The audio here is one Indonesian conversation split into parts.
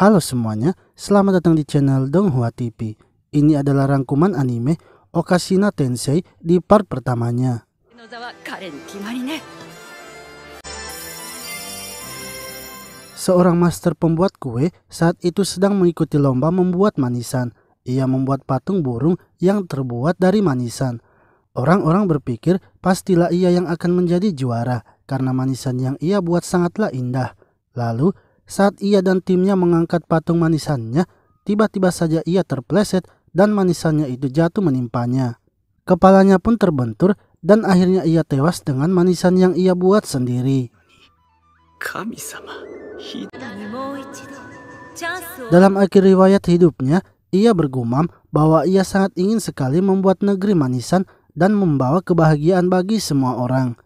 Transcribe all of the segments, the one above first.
Halo semuanya, selamat datang di channel Donghua TV. Ini adalah rangkuman anime Okasina Tensei di part pertamanya. Seorang master pembuat kue saat itu sedang mengikuti lomba membuat manisan. Ia membuat patung burung yang terbuat dari manisan. Orang-orang berpikir pastilah ia yang akan menjadi juara karena manisan yang ia buat sangatlah indah. Lalu saat ia dan timnya mengangkat patung manisannya, tiba-tiba saja ia terpleset dan manisannya itu jatuh menimpanya. Kepalanya pun terbentur dan akhirnya ia tewas dengan manisan yang ia buat sendiri. Dalam akhir riwayat hidupnya, ia bergumam bahwa ia sangat ingin sekali membuat negeri manisan dan membawa kebahagiaan bagi semua orang.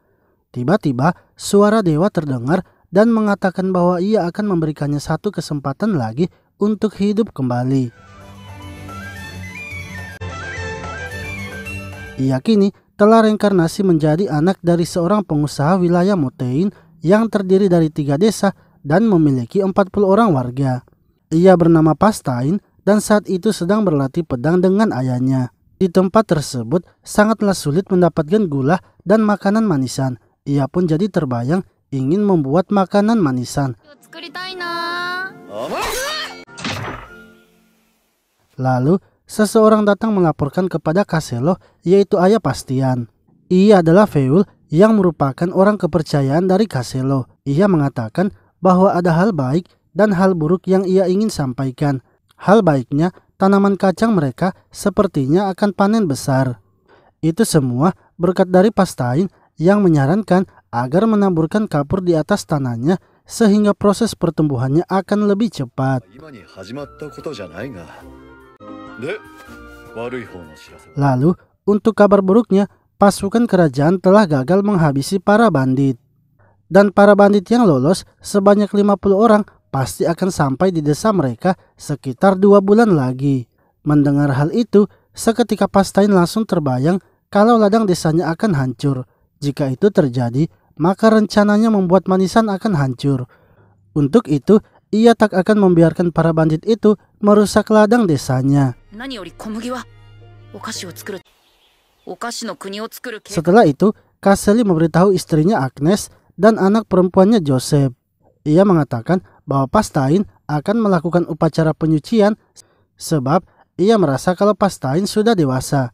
Tiba-tiba, suara dewa terdengar dan mengatakan bahwa ia akan memberikannya satu kesempatan lagi untuk hidup kembali. Ia kini telah reinkarnasi menjadi anak dari seorang pengusaha wilayah Motein yang terdiri dari tiga desa dan memiliki 40 orang warga. Ia bernama Pastain dan saat itu sedang berlatih pedang dengan ayahnya. Di tempat tersebut sangatlah sulit mendapatkan gula dan makanan manisan. Ia pun jadi terbayang ingin membuat makanan manisan. Lalu, seseorang datang melaporkan kepada Kaselo, yaitu ayah Pastian. Ia adalah Feul yang merupakan orang kepercayaan dari Kaselo. Ia mengatakan bahwa ada hal baik dan hal buruk yang ia ingin sampaikan. Hal baiknya, tanaman kacang mereka sepertinya akan panen besar. Itu semua berkat dari Pastain yang menyarankan agar menaburkan kapur di atas tanahnya sehingga proses pertumbuhannya akan lebih cepat. Lalu, untuk kabar buruknya, pasukan kerajaan telah gagal menghabisi para bandit. Dan para bandit yang lolos sebanyak 50 orang pasti akan sampai di desa mereka sekitar dua bulan lagi. Mendengar hal itu, seketika Pastain langsung terbayang kalau ladang desanya akan hancur. Jika itu terjadi, maka rencananya membuat manisan akan hancur. Untuk itu, ia tak akan membiarkan para bandit itu merusak ladang desanya. Setelah itu, Kaseli memberitahu istrinya Agnes dan anak perempuannya Joseph. Ia mengatakan bahwa Pastain akan melakukan upacara penyucian sebab ia merasa kalau Pastain sudah dewasa.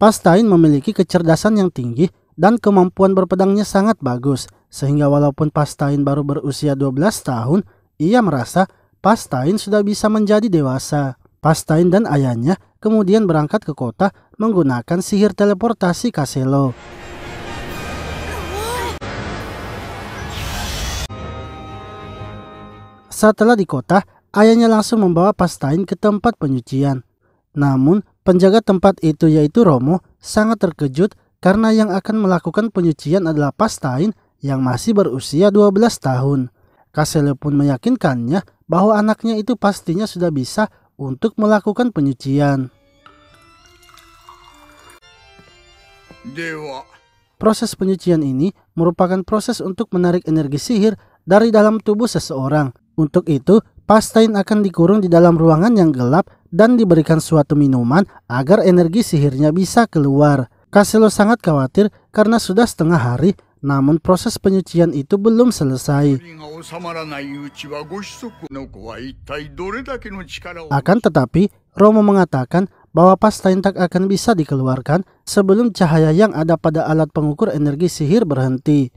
Pastain memiliki kecerdasan yang tinggi dan kemampuan berpedangnya sangat bagus, sehingga walaupun Pastain baru berusia 12 tahun, ia merasa Pastain sudah bisa menjadi dewasa. Pastain dan ayahnya kemudian berangkat ke kota menggunakan sihir teleportasi Kaselo. Setelah di kota, ayahnya langsung membawa Pastain ke tempat penyucian. Namun, penjaga tempat itu yaitu Romo sangat terkejut karena yang akan melakukan penyucian adalah Pastain yang masih berusia 12 tahun. Kasele pun meyakinkannya bahwa anaknya itu pastinya sudah bisa untuk melakukan penyucian. Dewa. Proses penyucian ini merupakan proses untuk menarik energi sihir dari dalam tubuh seseorang. Untuk itu, Pastain akan dikurung di dalam ruangan yang gelap dan diberikan suatu minuman agar energi sihirnya bisa keluar. Caselo sangat khawatir karena sudah setengah hari namun proses penyucian itu belum selesai. Akan tetapi, Romo mengatakan bahwa Pastaintak akan bisa dikeluarkan sebelum cahaya yang ada pada alat pengukur energi sihir berhenti.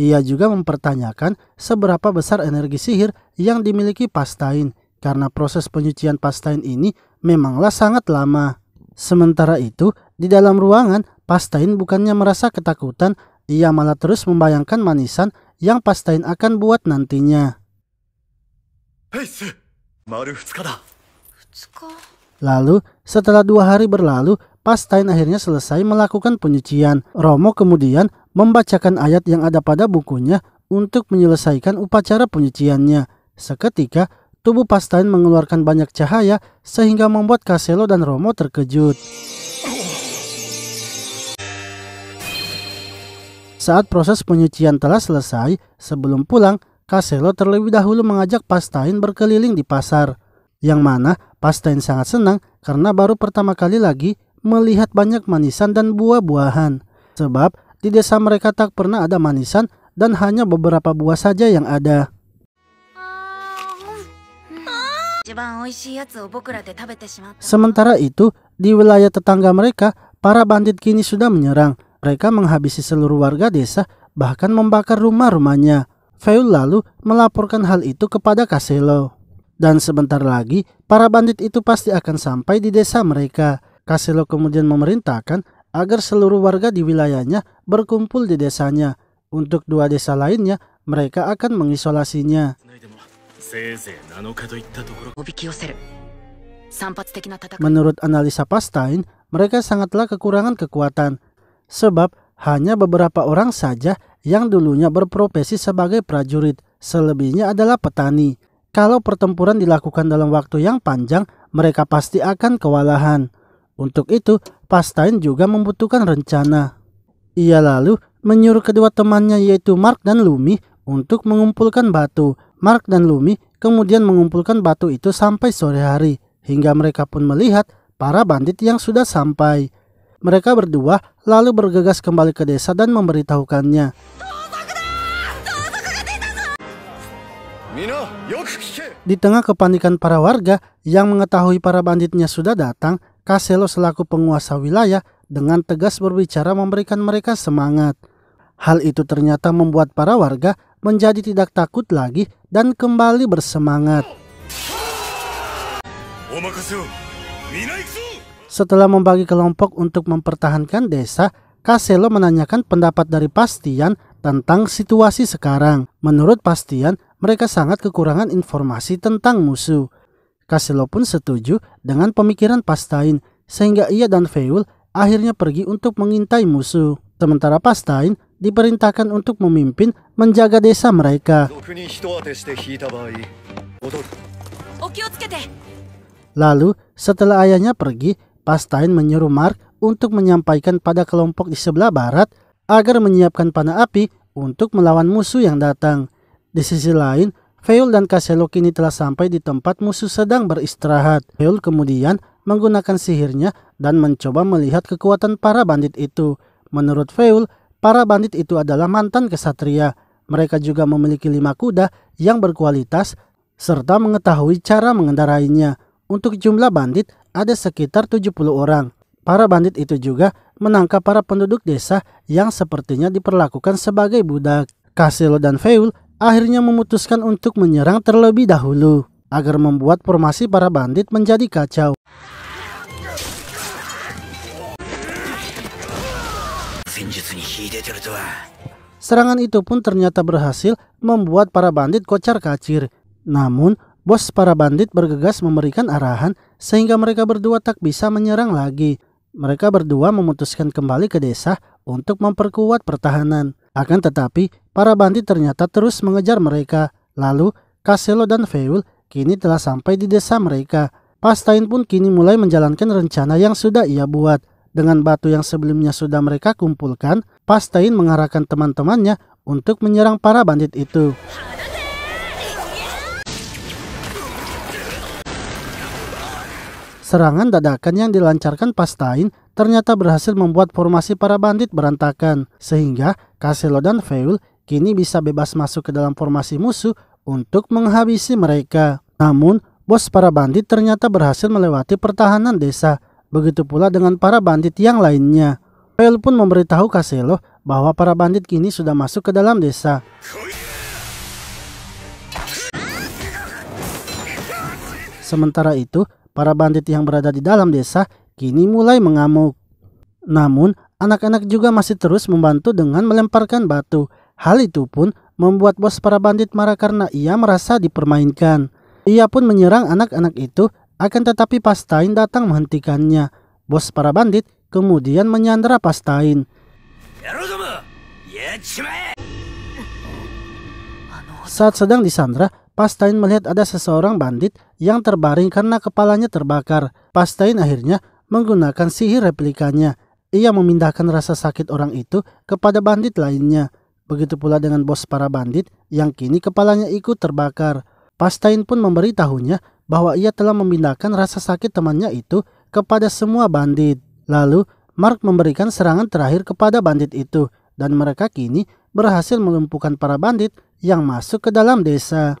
Ia juga mempertanyakan seberapa besar energi sihir yang dimiliki Pastain karena proses penyucian Pastain ini memanglah sangat lama. Sementara itu, di dalam ruangan Pastain bukannya merasa ketakutan, ia malah terus membayangkan manisan yang Pastain akan buat nantinya. Lalu, setelah dua hari berlalu, Pastain akhirnya selesai melakukan penyucian. Romo kemudian membacakan ayat yang ada pada bukunya untuk menyelesaikan upacara penyuciannya. Seketika, tubuh Pastain mengeluarkan banyak cahaya sehingga membuat Kaselo dan Romo terkejut. Saat proses penyucian telah selesai, sebelum pulang, Kaselo terlebih dahulu mengajak Pastain berkeliling di pasar. Yang mana Pastain sangat senang karena baru pertama kali lagi melihat banyak manisan dan buah-buahan. Sebab di desa mereka tak pernah ada manisan dan hanya beberapa buah saja yang ada. Sementara itu, di wilayah tetangga mereka, para bandit kini sudah menyerang. Mereka menghabisi seluruh warga desa, bahkan membakar rumah-rumahnya. Feul lalu melaporkan hal itu kepada Kaselo. Dan sebentar lagi, para bandit itu pasti akan sampai di desa mereka. Kaselo kemudian memerintahkan agar seluruh warga di wilayahnya berkumpul di desanya. Untuk dua desa lainnya, mereka akan mengisolasinya. Menurut analisa Pastain, mereka sangatlah kekurangan kekuatan, sebab hanya beberapa orang saja yang dulunya berprofesi sebagai prajurit, selebihnya adalah petani. Kalau pertempuran dilakukan dalam waktu yang panjang, mereka pasti akan kewalahan. Untuk itu, Pastain juga membutuhkan rencana. Ia lalu menyuruh kedua temannya yaitu Mark dan Lumi untuk mengumpulkan batu. Mark dan Lumi kemudian mengumpulkan batu itu sampai sore hari, hingga mereka pun melihat para bandit yang sudah sampai. Mereka berdua lalu bergegas kembali ke desa dan memberitahukannya. Di tengah kepanikan para warga yang mengetahui para banditnya sudah datang, Kaselo selaku penguasa wilayah dengan tegas berbicara memberikan mereka semangat. Hal itu ternyata membuat para warga menjadi tidak takut lagi dan kembali bersemangat. Setelah membagi kelompok untuk mempertahankan desa, Kaselo menanyakan pendapat dari Pastian tentang situasi sekarang. Menurut Pastian, mereka sangat kekurangan informasi tentang musuh. Kaselo pun setuju dengan pemikiran Pastain, sehingga ia dan Feul akhirnya pergi untuk mengintai musuh. Sementara Pastain diperintahkan untuk memimpin menjaga desa mereka. Lalu, setelah ayahnya pergi, Pastain menyuruh Mark untuk menyampaikan pada kelompok di sebelah barat agar menyiapkan panah api untuk melawan musuh yang datang. Di sisi lain, Feul dan Kaselo kini telah sampai di tempat musuh sedang beristirahat. Feul kemudian menggunakan sihirnya dan mencoba melihat kekuatan para bandit itu. Menurut Feul, para bandit itu adalah mantan kesatria. Mereka juga memiliki lima kuda yang berkualitas serta mengetahui cara mengendarainya. Untuk jumlah bandit, ada sekitar 70 orang. Para bandit itu juga menangkap para penduduk desa yang sepertinya diperlakukan sebagai budak. Kasilo dan Feul akhirnya memutuskan untuk menyerang terlebih dahulu agar membuat formasi para bandit menjadi kacau. Serangan itu pun ternyata berhasil membuat para bandit kocar kacir. Namun, bos para bandit bergegas memberikan arahan sehingga mereka berdua tak bisa menyerang lagi. Mereka berdua memutuskan kembali ke desa untuk memperkuat pertahanan. Akan tetapi, para bandit ternyata terus mengejar mereka. Lalu, Kaselo dan Feul kini telah sampai di desa mereka. Pastain pun kini mulai menjalankan rencana yang sudah ia buat. Dengan batu yang sebelumnya sudah mereka kumpulkan, Pastain mengarahkan teman-temannya untuk menyerang para bandit itu. Serangan dadakan yang dilancarkan Pastain ternyata berhasil membuat formasi para bandit berantakan, sehingga Kaselo dan Veul kini bisa bebas masuk ke dalam formasi musuh untuk menghabisi mereka. Namun, bos para bandit ternyata berhasil melewati pertahanan desa, begitu pula dengan para bandit yang lainnya. Veul pun memberitahu Kaselo bahwa para bandit kini sudah masuk ke dalam desa. Sementara itu, para bandit yang berada di dalam desa kini mulai mengamuk. Namun, anak-anak juga masih terus membantu dengan melemparkan batu. Hal itu pun membuat bos para bandit marah karena ia merasa dipermainkan. Ia pun menyerang anak-anak itu, akan tetapi Pastain datang menghentikannya. Bos para bandit kemudian menyandera Pastain. Saat sedang disandra, Pastain melihat ada seseorang bandit yang terbaring karena kepalanya terbakar. Pastain akhirnya menggunakan sihir replikanya. Ia memindahkan rasa sakit orang itu kepada bandit lainnya. Begitu pula dengan bos para bandit yang kini kepalanya ikut terbakar. Pastain pun memberitahunya bahwa ia telah memindahkan rasa sakit temannya itu kepada semua bandit. Lalu, Mark memberikan serangan terakhir kepada bandit itu, dan mereka kini berhasil melumpuhkan para bandit yang masuk ke dalam desa.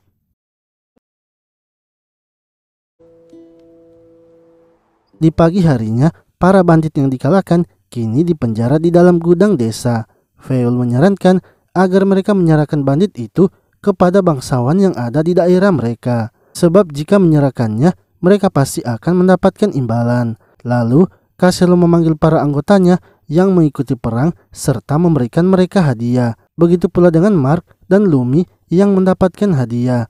Di pagi harinya, para bandit yang dikalahkan kini dipenjara di dalam gudang desa. Feul menyarankan agar mereka menyerahkan bandit itu kepada bangsawan yang ada di daerah mereka. Sebab jika menyerahkannya, mereka pasti akan mendapatkan imbalan. Lalu, Kaselo memanggil para anggotanya yang mengikuti perang serta memberikan mereka hadiah. Begitu pula dengan Mark dan Lumi yang mendapatkan hadiah.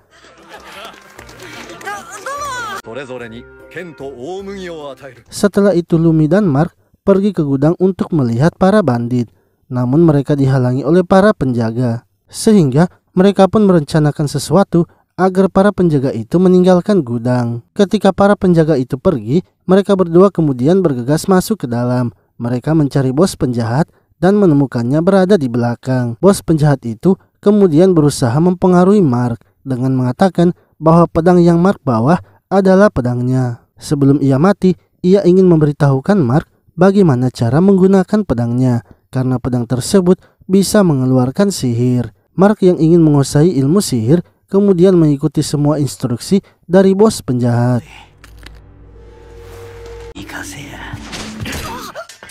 Setelah itu Lumi dan Mark pergi ke gudang untuk melihat para bandit, namun mereka dihalangi oleh para penjaga. Sehingga mereka pun merencanakan sesuatu agar para penjaga itu meninggalkan gudang. Ketika para penjaga itu pergi, mereka berdua kemudian bergegas masuk ke dalam. Mereka mencari bos penjahat dan menemukannya berada di belakang. Bos penjahat itu kemudian berusaha mempengaruhi Mark dengan mengatakan bahwa pedang yang Mark bawa adalah pedangnya. Sebelum ia mati, ia ingin memberitahukan Mark bagaimana cara menggunakan pedangnya, karena pedang tersebut bisa mengeluarkan sihir. Mark yang ingin menguasai ilmu sihir kemudian mengikuti semua instruksi dari bos penjahat.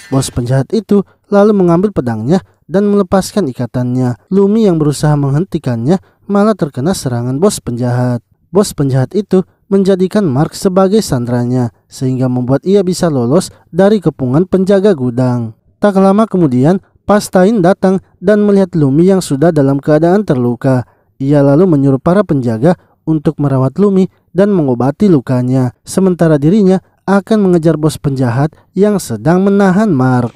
Bos penjahat itu lalu mengambil pedangnya dan melepaskan ikatannya. Lumi yang berusaha menghentikannya malah terkena serangan bos penjahat. Bos penjahat itu menjadikan Mark sebagai sandranya sehingga membuat ia bisa lolos dari kepungan penjaga gudang. Tak lama kemudian, Pastain datang dan melihat Lumi yang sudah dalam keadaan terluka. Ia lalu menyuruh para penjaga untuk merawat Lumi dan mengobati lukanya, sementara dirinya akan mengejar bos penjahat yang sedang menahan Mark.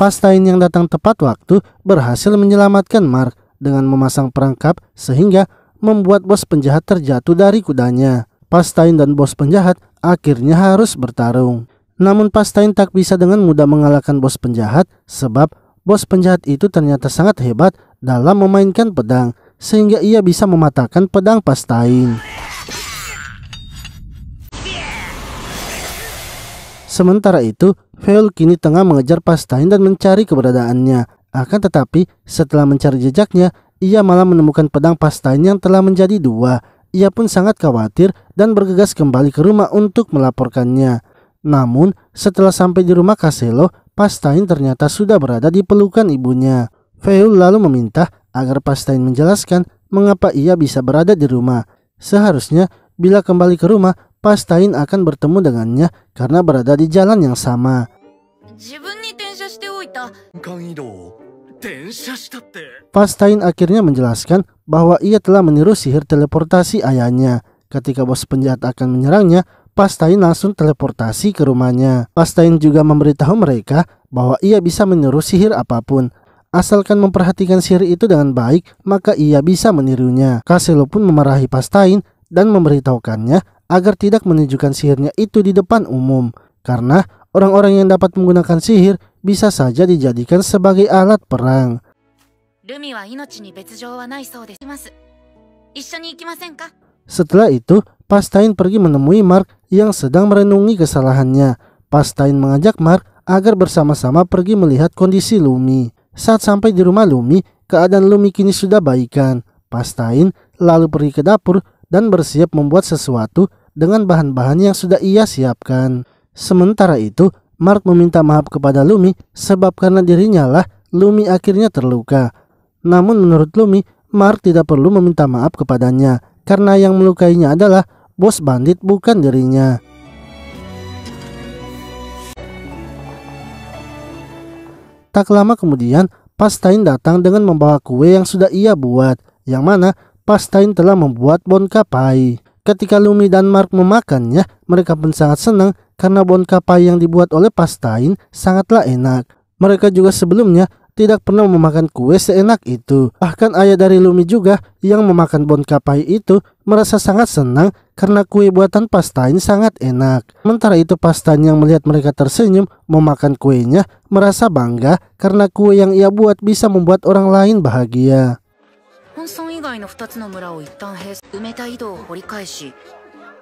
Pastain yang datang tepat waktu berhasil menyelamatkan Mark dengan memasang perangkap sehingga membuat bos penjahat terjatuh dari kudanya. Pastain dan bos penjahat akhirnya harus bertarung. Namun Pastain tak bisa dengan mudah mengalahkan bos penjahat sebab bos penjahat itu ternyata sangat hebat dalam memainkan pedang sehingga ia bisa mematahkan pedang Pastain. Sementara itu, Veil kini tengah mengejar Pastain dan mencari keberadaannya akan tetapi, setelah mencari jejaknya, ia malah menemukan pedang pastain yang telah menjadi dua. Ia pun sangat khawatir dan bergegas kembali ke rumah untuk melaporkannya. Namun, setelah sampai di rumah Caselo, Pastain ternyata sudah berada di pelukan ibunya. Feul lalu meminta agar Pastain menjelaskan mengapa ia bisa berada di rumah. Seharusnya, bila kembali ke rumah, Pastain akan bertemu dengannya karena berada di jalan yang sama. Pastain akhirnya menjelaskan bahwa ia telah meniru sihir teleportasi ayahnya. Ketika bos penjahat akan menyerangnya, Pastain langsung teleportasi ke rumahnya. Pastain juga memberitahu mereka bahwa ia bisa meniru sihir apapun. Asalkan memperhatikan sihir itu dengan baik, maka ia bisa menirunya. Kaselo pun memarahi Pastain dan memberitahukannya agar tidak menunjukkan sihirnya itu di depan umum. Karena orang-orang yang dapat menggunakan sihir bisa saja dijadikan sebagai alat perang. Setelah itu, Pastain pergi menemui Mark yang sedang merenungi kesalahannya. Pastain mengajak Mark agar bersama-sama pergi melihat kondisi Lumi. Saat sampai di rumah Lumi, keadaan Lumi kini sudah baikan. Pastain lalu pergi ke dapur dan bersiap membuat sesuatu dengan bahan-bahan yang sudah ia siapkan. Sementara itu, Mark meminta maaf kepada Lumi sebab karena dirinya lah Lumi akhirnya terluka. Namun menurut Lumi, Mark tidak perlu meminta maaf kepadanya karena yang melukainya adalah bos bandit bukan dirinya. Tak lama kemudian, Pastain datang dengan membawa kue yang sudah ia buat, yang mana Pastain telah membuat bonkapai. Ketika Lumi dan Mark memakannya, mereka pun sangat senang karena bon kapai yang dibuat oleh Pastain sangatlah enak. Mereka juga sebelumnya tidak pernah memakan kue seenak itu. Bahkan ayah dari Lumi juga yang memakan bon kapai itu merasa sangat senang karena kue buatan Pastain sangat enak. Sementara itu Pastain yang melihat mereka tersenyum memakan kuenya merasa bangga karena kue yang ia buat bisa membuat orang lain bahagia.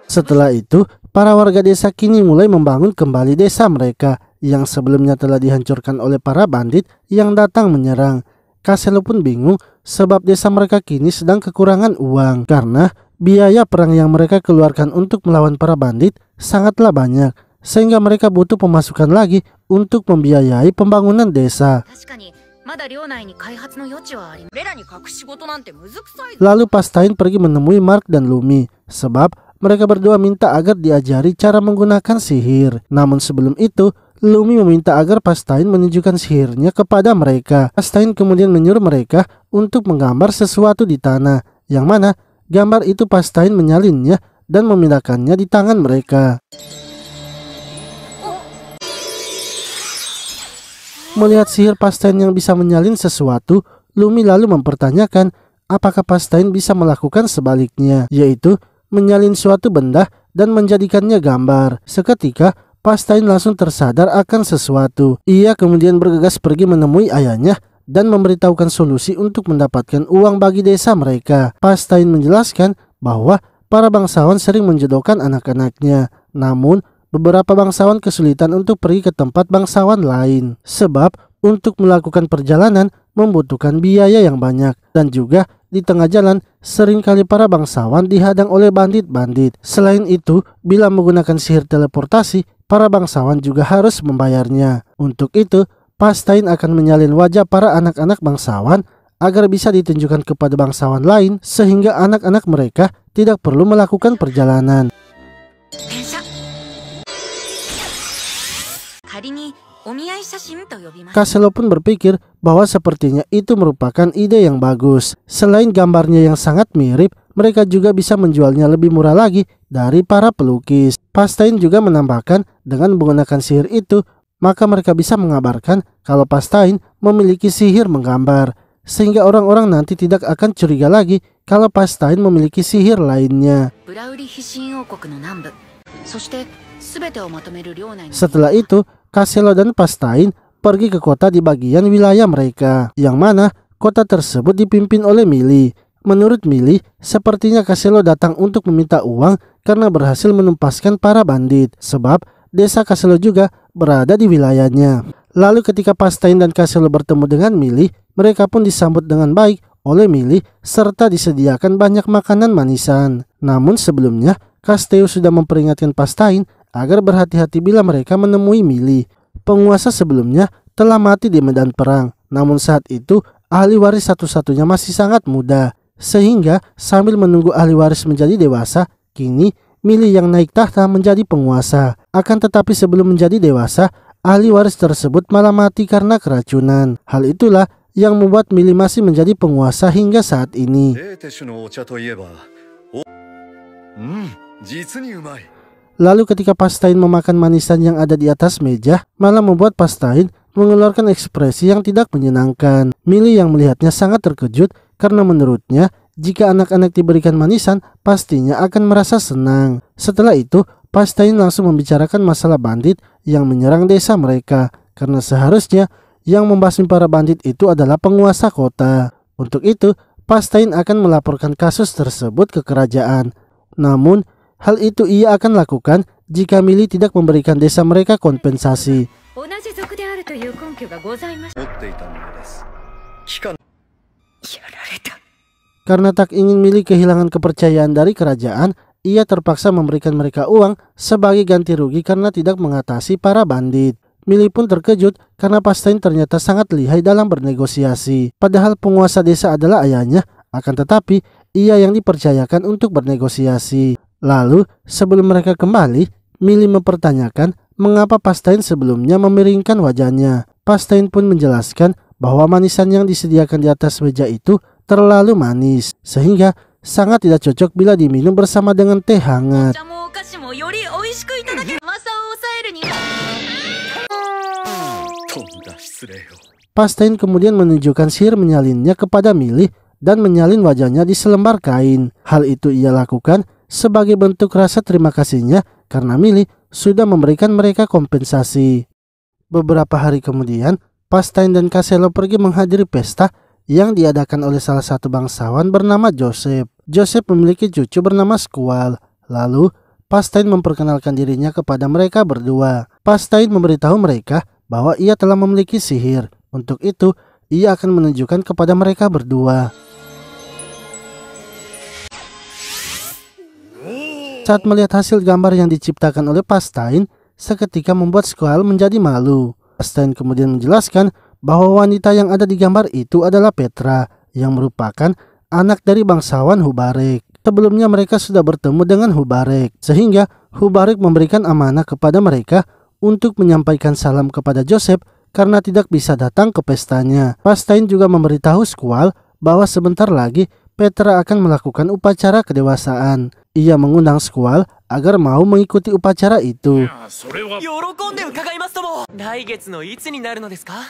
Setelah itu, para warga desa kini mulai membangun kembali desa mereka yang sebelumnya telah dihancurkan oleh para bandit yang datang menyerang. Kaselo pun bingung sebab desa mereka kini sedang kekurangan uang karena biaya perang yang mereka keluarkan untuk melawan para bandit sangatlah banyak sehingga mereka butuh pemasukan lagi untuk membiayai pembangunan desa. Lalu Pastain pergi menemui Mark dan Lumi sebab mereka berdua minta agar diajari cara menggunakan sihir. Namun sebelum itu, Lumi meminta agar Pastain menunjukkan sihirnya kepada mereka. Pastain kemudian menyuruh mereka untuk menggambar sesuatu di tanah, yang mana gambar itu Pastain menyalinnya dan memindahkannya di tangan mereka. Melihat sihir Pastain yang bisa menyalin sesuatu, Lumi lalu mempertanyakan apakah Pastain bisa melakukan sebaliknya, yaitu menyalin suatu benda dan menjadikannya gambar. Seketika, Pastain langsung tersadar akan sesuatu. Ia kemudian bergegas pergi menemui ayahnya dan memberitahukan solusi untuk mendapatkan uang bagi desa mereka. Pastain menjelaskan bahwa para bangsawan sering menjodohkan anak-anaknya. Namun, beberapa bangsawan kesulitan untuk pergi ke tempat bangsawan lain, sebab untuk melakukan perjalanan membutuhkan biaya yang banyak, dan juga di tengah jalan seringkali para bangsawan dihadang oleh bandit-bandit. Selain itu, bila menggunakan sihir teleportasi, para bangsawan juga harus membayarnya. Untuk itu, Pastain akan menyalin wajah para anak-anak bangsawan agar bisa ditunjukkan kepada bangsawan lain sehingga anak-anak mereka tidak perlu melakukan perjalanan. Kaselo pun berpikir bahwa sepertinya itu merupakan ide yang bagus. Selain gambarnya yang sangat mirip, mereka juga bisa menjualnya lebih murah lagi dari para pelukis. Pastain juga menambahkan dengan menggunakan sihir itu, maka mereka bisa mengabarkan kalau Pastain memiliki sihir menggambar. Sehingga orang-orang nanti tidak akan curiga lagi kalau Pastain memiliki sihir lainnya. Setelah itu, Kaselo dan Pastain pergi ke kota di bagian wilayah mereka, yang mana kota tersebut dipimpin oleh Mili. Menurut Mili, sepertinya Kaselo datang untuk meminta uang karena berhasil menumpaskan para bandit, sebab desa Kaselo juga berada di wilayahnya. Lalu ketika Pastain dan Kaselo bertemu dengan Mili, mereka pun disambut dengan baik oleh Mili serta disediakan banyak makanan manisan. Namun sebelumnya, Kasteo sudah memperingatkan Pastain agar berhati-hati bila mereka menemui Mili. Penguasa sebelumnya telah mati di medan perang, namun saat itu ahli waris satu-satunya masih sangat muda. Sehingga sambil menunggu ahli waris menjadi dewasa, kini Mili yang naik tahta menjadi penguasa. Akan tetapi sebelum menjadi dewasa, ahli waris tersebut malah mati karena keracunan. Hal itulah yang membuat Mili masih menjadi penguasa hingga saat ini. Lalu ketika Pastain memakan manisan yang ada di atas meja, malah membuat Pastain mengeluarkan ekspresi yang tidak menyenangkan. Mili yang melihatnya sangat terkejut karena menurutnya jika anak-anak diberikan manisan, pastinya akan merasa senang. Setelah itu, Pastain langsung membicarakan masalah bandit yang menyerang desa mereka karena seharusnya yang membasmi para bandit itu adalah penguasa kota. Untuk itu, Pastain akan melaporkan kasus tersebut ke kerajaan. Namun, Hal itu ia akan lakukan jika Mili tidak memberikan desa mereka kompensasi. Karena tak ingin Mili kehilangan kepercayaan dari kerajaan, ia terpaksa memberikan mereka uang sebagai ganti rugi karena tidak mengatasi para bandit. Mili pun terkejut karena Pastain ternyata sangat lihai dalam bernegosiasi. Padahal penguasa desa adalah ayahnya, akan tetapi ia yang dipercayakan untuk bernegosiasi. Lalu, sebelum mereka kembali, Mili mempertanyakan mengapa Pastain sebelumnya memiringkan wajahnya. Pastain pun menjelaskan bahwa manisan yang disediakan di atas meja itu terlalu manis, sehingga sangat tidak cocok bila diminum bersama dengan teh hangat. Pastain kemudian menunjukkan sihir menyalinnya kepada Mili dan menyalin wajahnya di selembar kain. Hal itu ia lakukan sebagai bentuk rasa terima kasihnya karena Mili sudah memberikan mereka kompensasi. Beberapa hari kemudian, Pastain dan Caselo pergi menghadiri pesta yang diadakan oleh salah satu bangsawan bernama Joseph. Joseph memiliki cucu bernama Squall. Lalu, Pastain memperkenalkan dirinya kepada mereka berdua. Pastain memberitahu mereka bahwa ia telah memiliki sihir. Untuk itu, ia akan menunjukkan kepada mereka berdua. Saat melihat hasil gambar yang diciptakan oleh Pastain, seketika membuat Squall menjadi malu. Pastain kemudian menjelaskan bahwa wanita yang ada di gambar itu adalah Petra, yang merupakan anak dari bangsawan Hubarek. Sebelumnya mereka sudah bertemu dengan Hubarek, sehingga Hubarek memberikan amanah kepada mereka untuk menyampaikan salam kepada Joseph karena tidak bisa datang ke pestanya. Pastain juga memberitahu Squall bahwa sebentar lagi Petra akan melakukan upacara kedewasaan. Ia mengundang Squall agar mau mengikuti upacara itu.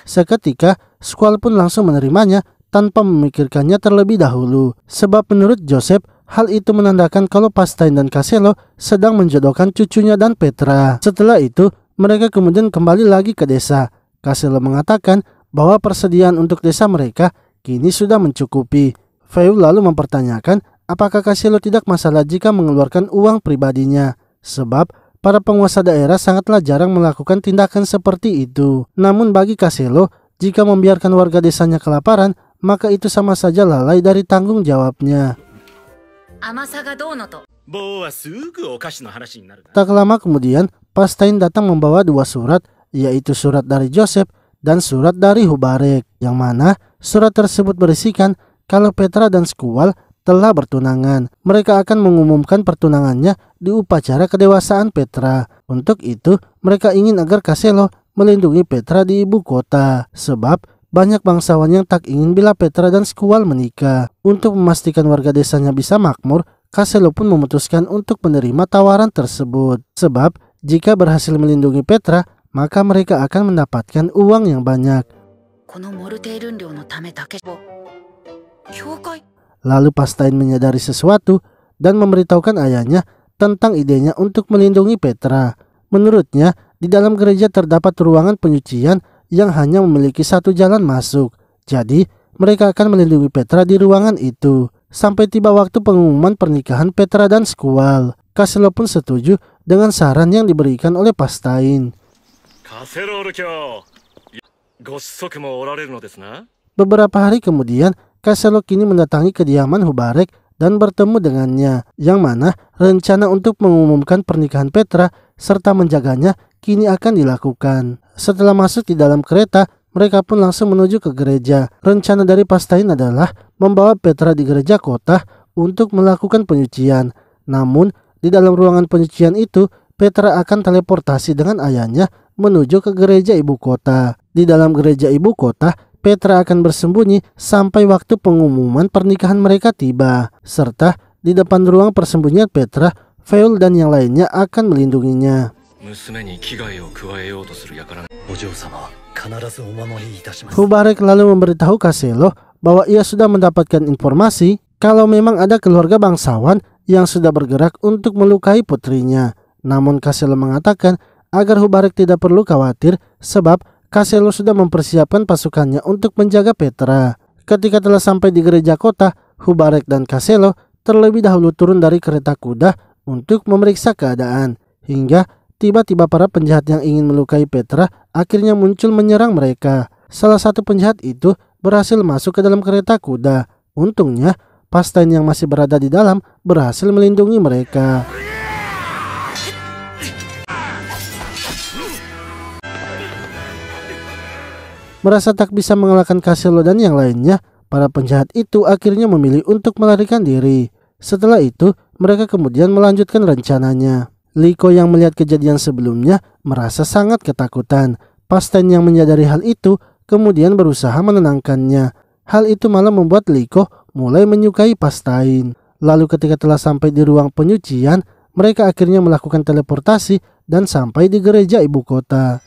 Seketika, Squall pun langsung menerimanya tanpa memikirkannya terlebih dahulu. Sebab menurut Joseph, hal itu menandakan kalau Pastain dan Caselo sedang menjodohkan cucunya dan Petra. Setelah itu, mereka kemudian kembali lagi ke desa. Caselo mengatakan bahwa persediaan untuk desa mereka kini sudah mencukupi. Feu lalu mempertanyakan apakah Casilo tidak masalah jika mengeluarkan uang pribadinya, sebab para penguasa daerah sangatlah jarang melakukan tindakan seperti itu. Namun bagi Casilo, jika membiarkan warga desanya kelaparan, maka itu sama saja lalai dari tanggung jawabnya. Tak lama kemudian, Pastain datang membawa dua surat, yaitu surat dari Joseph dan surat dari Hubarek, yang mana surat tersebut berisikan kalau Petra dan Skual telah bertunangan. Mereka akan mengumumkan pertunangannya di upacara kedewasaan Petra. Untuk itu, mereka ingin agar Kaselo melindungi Petra di ibu kota, sebab banyak bangsawan yang tak ingin bila Petra dan Skual menikah. Untuk memastikan warga desanya bisa makmur, Kaselo pun memutuskan untuk menerima tawaran tersebut. Sebab, jika berhasil melindungi Petra, maka mereka akan mendapatkan uang yang banyak. Lalu Pastain menyadari sesuatu dan memberitahukan ayahnya tentang idenya untuk melindungi Petra. Menurutnya, di dalam gereja terdapat ruangan penyucian yang hanya memiliki satu jalan masuk. Jadi, mereka akan melindungi Petra di ruangan itu. Sampai tiba waktu pengumuman pernikahan Petra dan Skual. Kaselo pun setuju dengan saran yang diberikan oleh Pastain. Beberapa hari kemudian, Kaselok kini mendatangi kediaman Hubarek dan bertemu dengannya, yang mana rencana untuk mengumumkan pernikahan Petra serta menjaganya kini akan dilakukan. Setelah masuk di dalam kereta, mereka pun langsung menuju ke gereja. Rencana dari Pastain adalah membawa Petra di gereja kota untuk melakukan penyucian. Namun, di dalam ruangan penyucian itu, Petra akan teleportasi dengan ayahnya menuju ke gereja ibu kota. Di dalam gereja ibu kota, Petra akan bersembunyi sampai waktu pengumuman pernikahan mereka tiba, serta di depan ruang persembunyian Petra, Feul dan yang lainnya akan melindunginya. Ya Hubarek lalu memberitahu Kaselo bahwa ia sudah mendapatkan informasi kalau memang ada keluarga bangsawan yang sudah bergerak untuk melukai putrinya. Namun Kaselo mengatakan agar Hubarek tidak perlu khawatir sebab Kaselo sudah mempersiapkan pasukannya untuk menjaga Petra. Ketika telah sampai di gereja kota, Hubarek dan Kaselo terlebih dahulu turun dari kereta kuda untuk memeriksa keadaan, hingga tiba-tiba para penjahat yang ingin melukai Petra akhirnya muncul menyerang mereka. Salah satu penjahat itu berhasil masuk ke dalam kereta kuda. Untungnya, Pastain yang masih berada di dalam berhasil melindungi mereka. Merasa tak bisa mengalahkan Casilo dan yang lainnya, para penjahat itu akhirnya memilih untuk melarikan diri. Setelah itu, mereka kemudian melanjutkan rencananya. Liko yang melihat kejadian sebelumnya merasa sangat ketakutan. Pasten yang menyadari hal itu kemudian berusaha menenangkannya. Hal itu malah membuat Liko mulai menyukai Pastain. Lalu ketika telah sampai di ruang penyucian, mereka akhirnya melakukan teleportasi dan sampai di gereja ibu kota.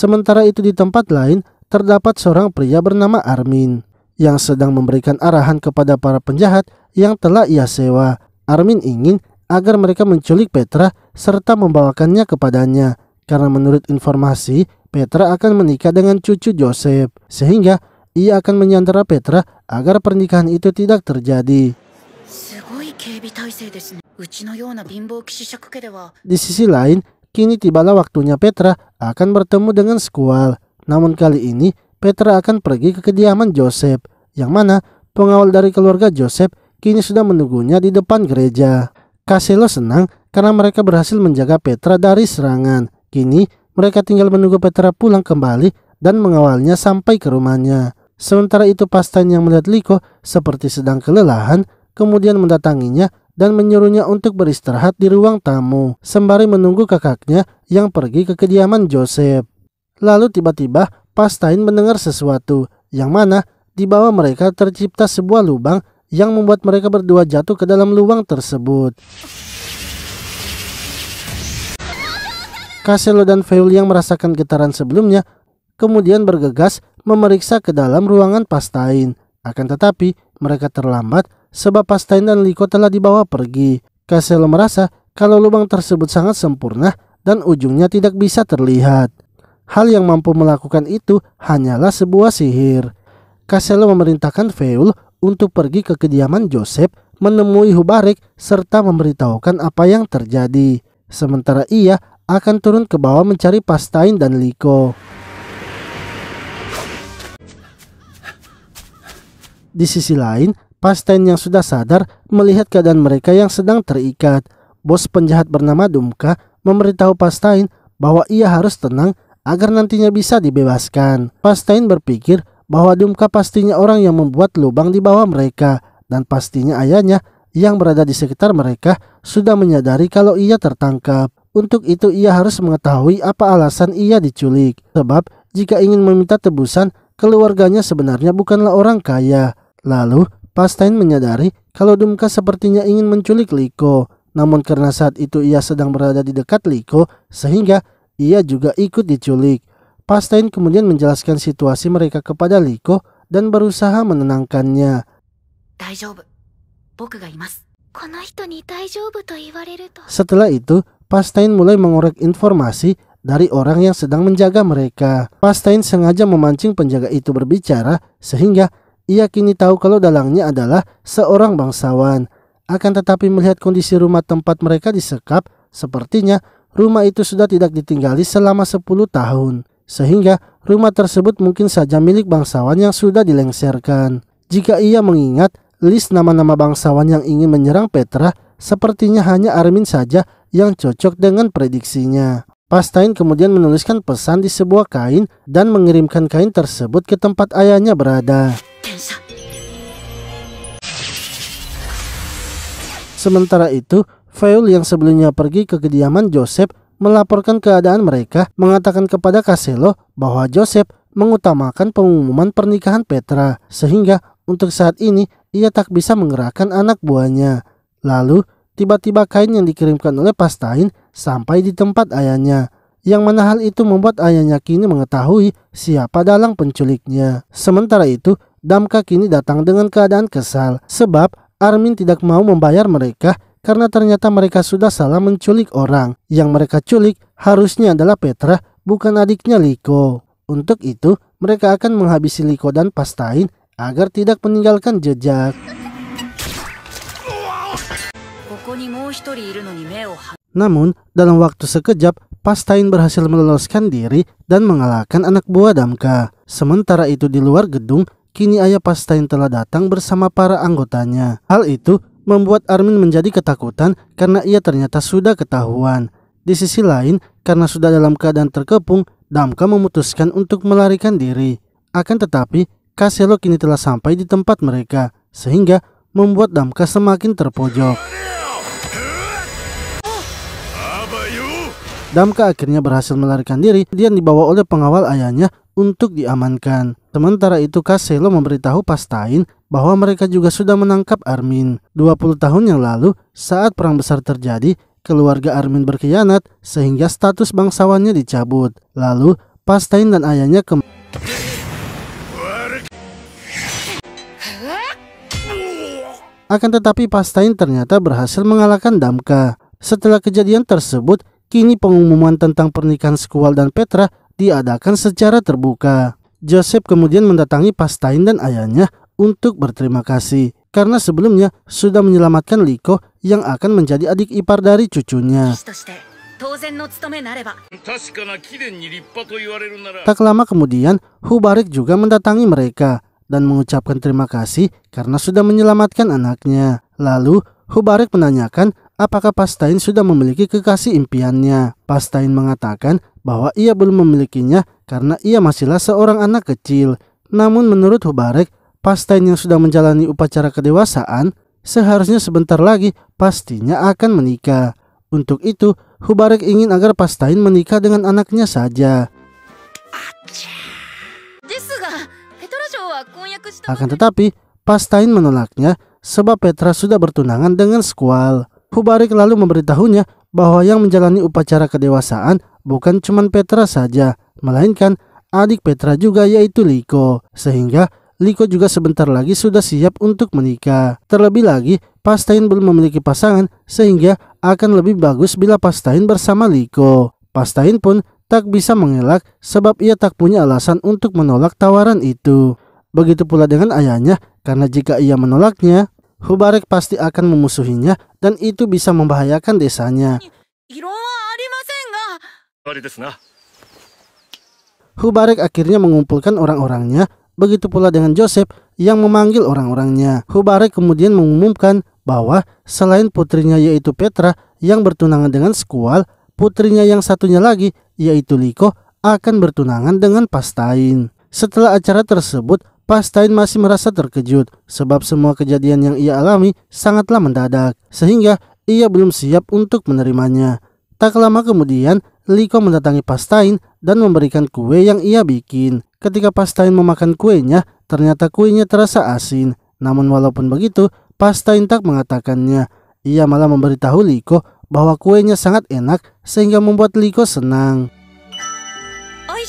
Sementara itu di tempat lain, terdapat seorang pria bernama Armin yang sedang memberikan arahan kepada para penjahat yang telah ia sewa. Armin ingin agar mereka menculik Petra serta membawakannya kepadanya karena menurut informasi Petra akan menikah dengan cucu Joseph sehingga ia akan menyandera Petra agar pernikahan itu tidak terjadi. Di sisi lain, kini tibalah waktunya Petra akan bertemu dengan Squall. Namun kali ini Petra akan pergi ke kediaman Joseph, yang mana pengawal dari keluarga Joseph kini sudah menunggunya di depan gereja. Caselo senang karena mereka berhasil menjaga Petra dari serangan. Kini mereka tinggal menunggu Petra pulang kembali dan mengawalnya sampai ke rumahnya. Sementara itu Pastan yang melihat Liko seperti sedang kelelahan kemudian mendatanginya dan menyuruhnya untuk beristirahat di ruang tamu sembari menunggu kakaknya yang pergi ke kediaman Joseph. Lalu tiba-tiba Pastain mendengar sesuatu yang mana di bawah mereka tercipta sebuah lubang yang membuat mereka berdua jatuh ke dalam lubang tersebut. Caselo dan Veul yang merasakan getaran sebelumnya kemudian bergegas memeriksa ke dalam ruangan Pastain. Akan tetapi mereka terlambat sebab Pastain dan Liko telah dibawa pergi. Kasel merasa kalau lubang tersebut sangat sempurna dan ujungnya tidak bisa terlihat. Hal yang mampu melakukan itu hanyalah sebuah sihir. Kasel memerintahkan Veul untuk pergi ke kediaman Joseph menemui Hubarik serta memberitahukan apa yang terjadi. Sementara ia akan turun ke bawah mencari Pastain dan Liko. Di sisi lain, Pasten yang sudah sadar melihat keadaan mereka yang sedang terikat. Bos penjahat bernama Dumka memberitahu Pasten bahwa ia harus tenang agar nantinya bisa dibebaskan. Pasten berpikir bahwa Dumka pastinya orang yang membuat lubang di bawah mereka dan pastinya ayahnya yang berada di sekitar mereka sudah menyadari kalau ia tertangkap. Untuk itu ia harus mengetahui apa alasan ia diculik. Sebab jika ingin meminta tebusan, keluarganya sebenarnya bukanlah orang kaya. Lalu, Pastain menyadari kalau Dumka sepertinya ingin menculik Liko, namun karena saat itu ia sedang berada di dekat Liko, sehingga ia juga ikut diculik. Pastain kemudian menjelaskan situasi mereka kepada Liko dan berusaha menenangkannya. Setelah itu, Pastain mulai mengorek informasi dari orang yang sedang menjaga mereka. Pastain sengaja memancing penjaga itu berbicara sehingga ia kini tahu kalau dalangnya adalah seorang bangsawan. Akan tetapi melihat kondisi rumah tempat mereka disekap, sepertinya rumah itu sudah tidak ditinggali selama 10 tahun. Sehingga rumah tersebut mungkin saja milik bangsawan yang sudah dilengserkan. Jika ia mengingat list nama-nama bangsawan yang ingin menyerang Petra, sepertinya hanya Armin saja yang cocok dengan prediksinya. Pastain kemudian menuliskan pesan di sebuah kain dan mengirimkan kain tersebut ke tempat ayahnya berada. Sementara itu, Feul yang sebelumnya pergi ke kediaman Joseph melaporkan keadaan mereka mengatakan kepada Caselo bahwa Joseph mengutamakan pengumuman pernikahan Petra sehingga untuk saat ini ia tak bisa menggerakkan anak buahnya. Lalu tiba-tiba kain yang dikirimkan oleh Pastain sampai di tempat ayahnya yang mana hal itu membuat ayahnya kini mengetahui siapa dalang penculiknya. Sementara itu, Damka kini datang dengan keadaan kesal sebab Armin tidak mau membayar mereka karena ternyata mereka sudah salah menculik orang. Yang mereka culik harusnya adalah Petra, bukan adiknya Liko. Untuk itu, mereka akan menghabisi Liko dan Pastain agar tidak meninggalkan jejak. Namun, dalam waktu sekejap, Pastain berhasil meloloskan diri dan mengalahkan anak buah Damka. Sementara itu di luar gedung, kini ayah Pastain telah datang bersama para anggotanya. Hal itu membuat Armin menjadi ketakutan karena ia ternyata sudah ketahuan. Di sisi lain, karena sudah dalam keadaan terkepung, Damka memutuskan untuk melarikan diri. Akan tetapi, Kaselo kini telah sampai di tempat mereka, sehingga membuat Damka semakin terpojok. Damka akhirnya berhasil melarikan diri, dia dibawa oleh pengawal ayahnya untuk diamankan. Sementara itu Caselo memberitahu Pastain bahwa mereka juga sudah menangkap Armin. 20 tahun yang lalu saat perang besar terjadi, keluarga Armin berkhianat sehingga status bangsawannya dicabut. Lalu Pastain dan ayahnya kembali Akan tetapi Pastain ternyata berhasil mengalahkan Damka. Setelah kejadian tersebut, kini pengumuman tentang pernikahan Skual dan Petra diadakan secara terbuka. Joseph kemudian mendatangi Pastain dan ayahnya untuk berterima kasih karena sebelumnya sudah menyelamatkan Liko yang akan menjadi adik ipar dari cucunya. Tak lama kemudian, Hubarik juga mendatangi mereka dan mengucapkan terima kasih karena sudah menyelamatkan anaknya. Lalu, Hubarik menanyakan apakah Pastain sudah memiliki kekasih impiannya. Pastain mengatakan bahwa ia belum memilikinya karena ia masihlah seorang anak kecil. Namun menurut Hubarek, Pastain yang sudah menjalani upacara kedewasaan seharusnya sebentar lagi pastinya akan menikah. Untuk itu, Hubarek ingin agar Pastain menikah dengan anaknya saja. Akan tetapi, Pastain menolaknya sebab Petra sudah bertunangan dengan Squall. Hubarek lalu memberitahunya bahwa yang menjalani upacara kedewasaan bukan cuma Petra saja, melainkan adik Petra juga yaitu Liko, sehingga Liko juga sebentar lagi sudah siap untuk menikah. Terlebih lagi, Pastain belum memiliki pasangan sehingga akan lebih bagus bila Pastain bersama Liko. Pastain pun tak bisa mengelak sebab ia tak punya alasan untuk menolak tawaran itu. Begitu pula dengan ayahnya, karena jika ia menolaknya, Hubarek pasti akan memusuhinya dan itu bisa membahayakan desanya. Hubarek akhirnya mengumpulkan orang-orangnya, begitu pula dengan Joseph yang memanggil orang-orangnya. Hubarek kemudian mengumumkan bahwa selain putrinya yaitu Petra yang bertunangan dengan Skual, putrinya yang satunya lagi yaitu Liko akan bertunangan dengan Pastain. Setelah acara tersebut, Pastain masih merasa terkejut sebab semua kejadian yang ia alami sangatlah mendadak sehingga ia belum siap untuk menerimanya. Tak lama kemudian, Liko mendatangi Pastain dan memberikan kue yang ia bikin. Ketika Pastain memakan kuenya, ternyata kuenya terasa asin. Namun walaupun begitu, Pastain tak mengatakannya. Ia malah memberitahu Liko bahwa kuenya sangat enak sehingga membuat Liko senang. Oh,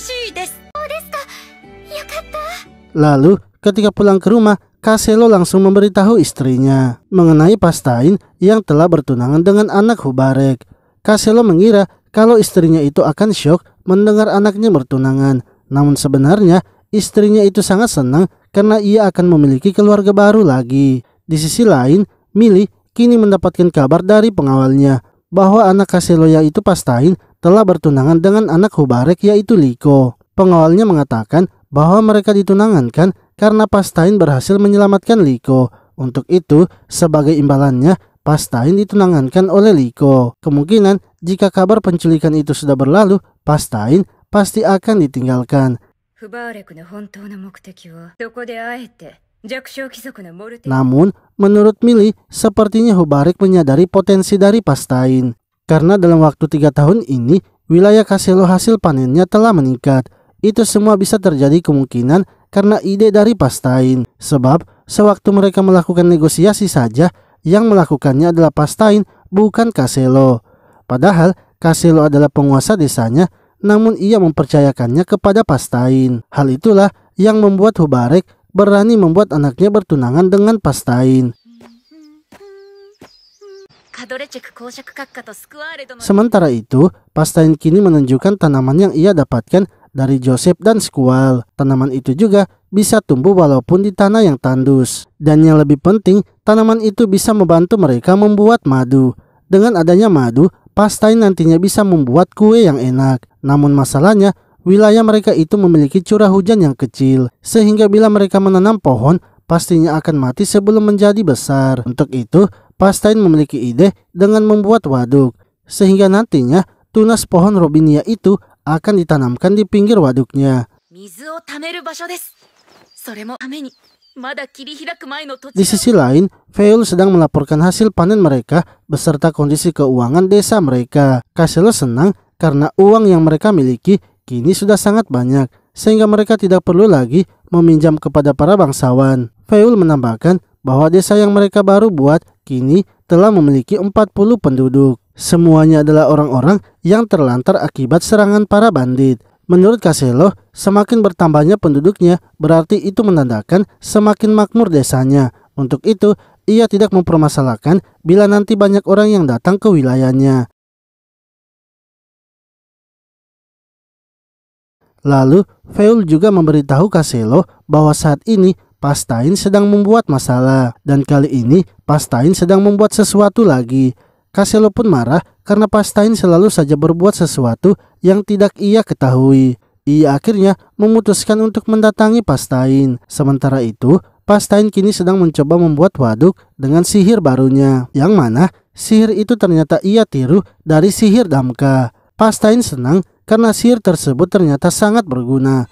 Lalu, ketika pulang ke rumah, Kaselo langsung memberitahu istrinya mengenai Pastain yang telah bertunangan dengan anak Hubarek. Kaselo mengira kalau istrinya itu akan syok mendengar anaknya bertunangan. Namun sebenarnya istrinya itu sangat senang karena ia akan memiliki keluarga baru lagi. Di sisi lain, Mili kini mendapatkan kabar dari pengawalnya bahwa anak Kaseloya itu pastain telah bertunangan dengan anak Hubarek yaitu Liko. Pengawalnya mengatakan bahwa mereka ditunangankan karena Pastain berhasil menyelamatkan Liko. Untuk itu, sebagai imbalannya, Pastain ditunangankan oleh Liko. Kemungkinan jika kabar penculikan itu sudah berlalu, pastain pasti akan ditinggalkan. Namun, menurut Mili, sepertinya Hubarek menyadari potensi dari Pastain. Karena dalam waktu tiga tahun ini, wilayah Kaselo hasil panennya telah meningkat. Itu semua bisa terjadi kemungkinan karena ide dari Pastain. Sebab, sewaktu mereka melakukan negosiasi saja, yang melakukannya adalah Pastain, bukan Kaselo. Padahal Kasilo adalah penguasa desanya, namun ia mempercayakannya kepada Pastain. Hal itulah yang membuat Hubarek berani membuat anaknya bertunangan dengan Pastain. Sementara itu, Pastain kini menunjukkan tanaman yang ia dapatkan dari Joseph dan Squall. Tanaman itu juga bisa tumbuh walaupun di tanah yang tandus. Dan yang lebih penting, tanaman itu bisa membantu mereka membuat madu. Dengan adanya madu, pastai nantinya bisa membuat kue yang enak. Namun masalahnya, wilayah mereka itu memiliki curah hujan yang kecil, sehingga bila mereka menanam pohon, pastinya akan mati sebelum menjadi besar. Untuk itu, Pastain memiliki ide dengan membuat waduk, sehingga nantinya tunas pohon robinia itu akan ditanamkan di pinggir waduknya. Di sisi lain, Veil sedang melaporkan hasil panen mereka beserta kondisi keuangan desa mereka. Kaselo senang karena uang yang mereka miliki kini sudah sangat banyak, sehingga mereka tidak perlu lagi meminjam kepada para bangsawan. Veil menambahkan bahwa desa yang mereka baru buat kini telah memiliki 40 penduduk. Semuanya adalah orang-orang yang terlantar akibat serangan para bandit. Menurut Kaselo, semakin bertambahnya penduduknya berarti itu menandakan semakin makmur desanya. Untuk itu, ia tidak mempermasalahkan bila nanti banyak orang yang datang ke wilayahnya. Lalu, Feul juga memberitahu Kaselo bahwa saat ini Pastain sedang membuat masalah dan kali ini Pastain sedang membuat sesuatu lagi. Kaselo pun marah karena Pastain selalu saja berbuat sesuatu yang tidak ia ketahui. Ia akhirnya memutuskan untuk mendatangi Pastain. Sementara itu, Pastain kini sedang mencoba membuat waduk dengan sihir barunya, yang mana sihir itu ternyata ia tiru dari sihir Damka. Pastain senang karena sihir tersebut ternyata sangat berguna.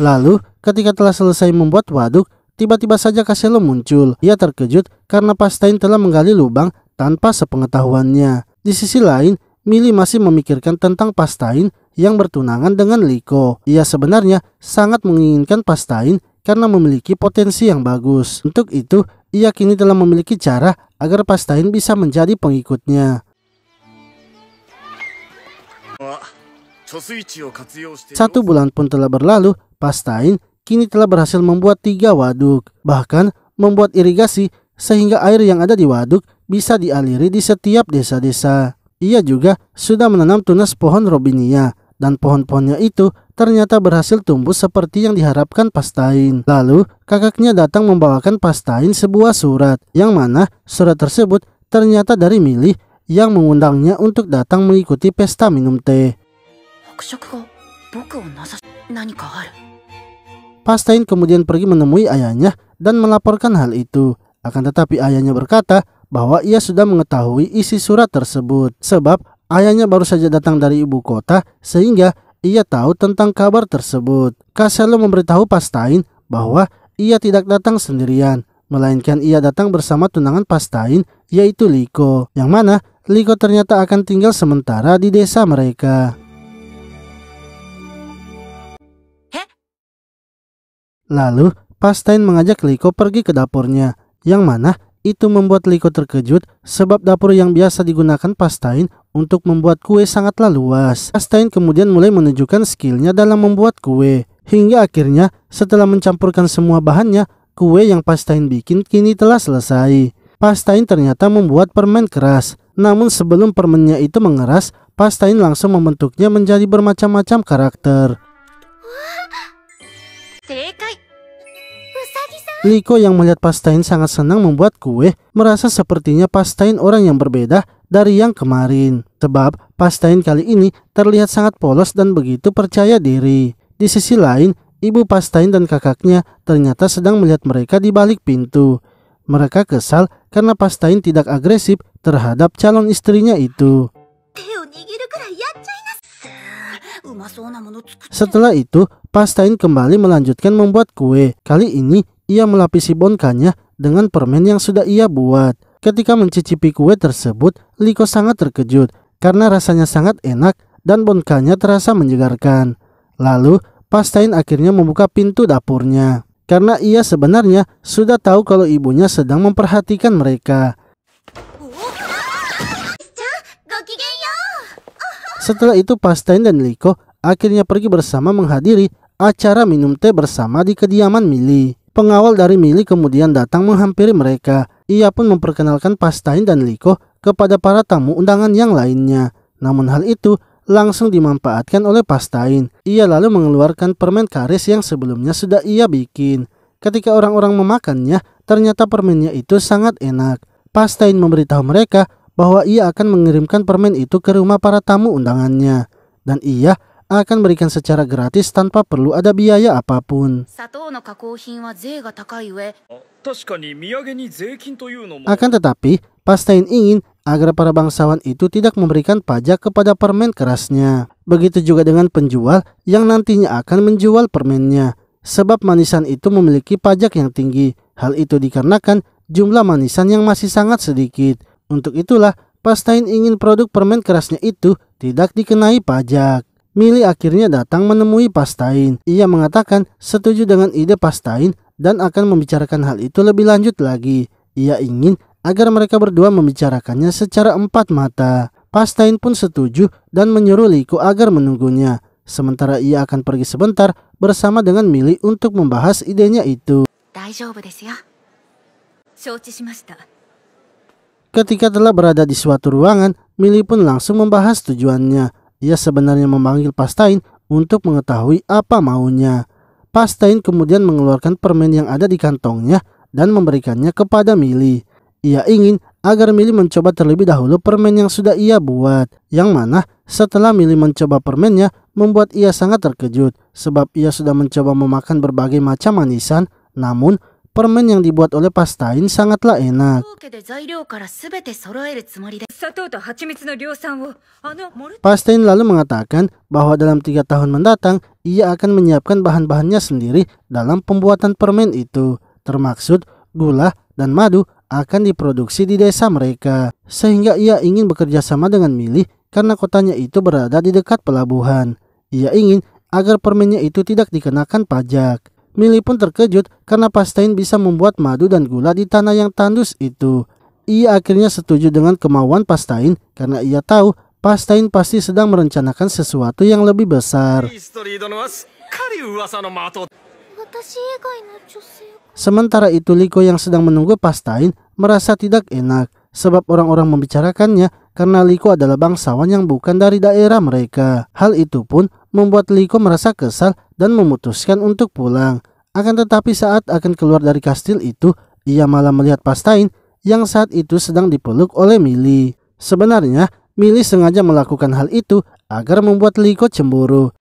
Lalu, ketika telah selesai membuat waduk, Tiba-tiba saja Casello muncul. Ia terkejut karena Pastain telah menggali lubang tanpa sepengetahuannya. Di sisi lain, Mili masih memikirkan tentang Pastain yang bertunangan dengan Liko. Ia sebenarnya sangat menginginkan Pastain karena memiliki potensi yang bagus. Untuk itu, ia kini telah memiliki cara agar Pastain bisa menjadi pengikutnya. Satu bulan pun telah berlalu, Pastain kini telah berhasil membuat tiga waduk, bahkan membuat irigasi sehingga air yang ada di waduk bisa dialiri di setiap desa-desa. Ia juga sudah menanam tunas pohon robinia dan pohon-pohonnya itu ternyata berhasil tumbuh seperti yang diharapkan Pastain. Lalu, kakaknya datang membawakan Pastain sebuah surat, yang mana surat tersebut ternyata dari Milih yang mengundangnya untuk datang mengikuti pesta minum teh. Pastain kemudian pergi menemui ayahnya dan melaporkan hal itu. Akan tetapi ayahnya berkata bahwa ia sudah mengetahui isi surat tersebut sebab ayahnya baru saja datang dari ibu kota sehingga ia tahu tentang kabar tersebut. Kaselo memberitahu Pastain bahwa ia tidak datang sendirian, melainkan ia datang bersama tunangan Pastain yaitu Liko, yang mana Liko ternyata akan tinggal sementara di desa mereka. Lalu, Pastain mengajak Liko pergi ke dapurnya, yang mana itu membuat Liko terkejut sebab dapur yang biasa digunakan Pastain untuk membuat kue sangatlah luas. Pastain kemudian mulai menunjukkan skillnya dalam membuat kue. Hingga akhirnya, setelah mencampurkan semua bahannya, kue yang Pastain bikin kini telah selesai. Pastain ternyata membuat permen keras. Namun sebelum permennya itu mengeras, Pastain langsung membentuknya menjadi bermacam-macam karakter. Liko yang melihat Pastain sangat senang membuat kue merasa sepertinya Pastain orang yang berbeda dari yang kemarin. Sebab Pastain kali ini terlihat sangat polos dan begitu percaya diri. Di sisi lain, ibu Pastain dan kakaknya ternyata sedang melihat mereka di balik pintu. Mereka kesal karena Pastain tidak agresif terhadap calon istrinya itu. Setelah itu, Pastain kembali melanjutkan membuat kue. Kali ini, ia melapisi bonkannya dengan permen yang sudah ia buat. Ketika mencicipi kue tersebut, Liko sangat terkejut karena rasanya sangat enak dan bonkannya terasa menyegarkan. Lalu, Pastain akhirnya membuka pintu dapurnya karena ia sebenarnya sudah tahu kalau ibunya sedang memperhatikan mereka. Setelah itu Pastain dan Liko akhirnya pergi bersama menghadiri acara minum teh bersama di kediaman Mili. Pengawal dari Mili kemudian datang menghampiri mereka. Ia pun memperkenalkan Pastain dan Liko kepada para tamu undangan yang lainnya. Namun hal itu langsung dimanfaatkan oleh Pastain. Ia lalu mengeluarkan permen karis yang sebelumnya sudah ia bikin. Ketika orang-orang memakannya, ternyata permennya itu sangat enak. Pastain memberitahu mereka bahwa ia akan mengirimkan permen itu ke rumah para tamu undangannya. Dan ia akan berikan secara gratis tanpa perlu ada biaya apapun. Akan tetapi, Pastain ingin agar para bangsawan itu tidak memberikan pajak kepada permen kerasnya. Begitu juga dengan penjual yang nantinya akan menjual permennya. Sebab manisan itu memiliki pajak yang tinggi. Hal itu dikarenakan jumlah manisan yang masih sangat sedikit. Untuk itulah, Pastain ingin produk permen kerasnya itu tidak dikenai pajak. Mili akhirnya datang menemui Pastain. Ia mengatakan setuju dengan ide Pastain dan akan membicarakan hal itu lebih lanjut lagi. Ia ingin agar mereka berdua membicarakannya secara empat mata. Pastain pun setuju dan menyuruh Liko agar menunggunya. Sementara ia akan pergi sebentar bersama dengan Mili untuk membahas idenya itu. Ya? Ketika telah berada di suatu ruangan, Mili pun langsung membahas tujuannya. Ia sebenarnya memanggil Pastain untuk mengetahui apa maunya. Pastain kemudian mengeluarkan permen yang ada di kantongnya dan memberikannya kepada Mili. Ia ingin agar Mili mencoba terlebih dahulu permen yang sudah ia buat, yang mana setelah Mili mencoba permennya membuat ia sangat terkejut sebab ia sudah mencoba memakan berbagai macam manisan, namun Permen yang dibuat oleh Pastain sangatlah enak. Pastain lalu mengatakan bahwa dalam tiga tahun mendatang, ia akan menyiapkan bahan-bahannya sendiri dalam pembuatan permen itu, termaksud gula dan madu akan diproduksi di desa mereka. Sehingga ia ingin bekerja sama dengan Milih karena kotanya itu berada di dekat pelabuhan. Ia ingin agar permennya itu tidak dikenakan pajak. Milly pun terkejut karena Pastain bisa membuat madu dan gula di tanah yang tandus itu. Ia akhirnya setuju dengan kemauan Pastain karena ia tahu Pastain pasti sedang merencanakan sesuatu yang lebih besar. Sementara itu Liko yang sedang menunggu Pastain merasa tidak enak sebab orang-orang membicarakannya karena Liko adalah bangsawan yang bukan dari daerah mereka. Hal itu pun membuat Liko merasa kesal dan memutuskan untuk pulang. Akan tetapi saat akan keluar dari kastil itu, ia malah melihat Pastain yang saat itu sedang dipeluk oleh Mili. Sebenarnya, Mili sengaja melakukan hal itu agar membuat Liko cemburu.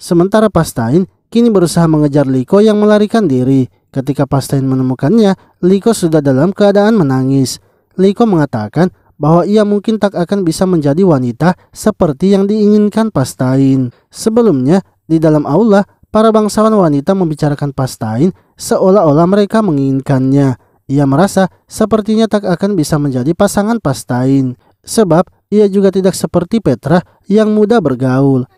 Sementara Pastain kini berusaha mengejar Liko yang melarikan diri. Ketika Pastain menemukannya, Liko sudah dalam keadaan menangis. Liko mengatakan bahwa ia mungkin tak akan bisa menjadi wanita seperti yang diinginkan Pastain. Sebelumnya, di dalam aula, para bangsawan wanita membicarakan Pastain seolah-olah mereka menginginkannya. Ia merasa sepertinya tak akan bisa menjadi pasangan Pastain, sebab ia juga tidak seperti Petra yang mudah bergaul.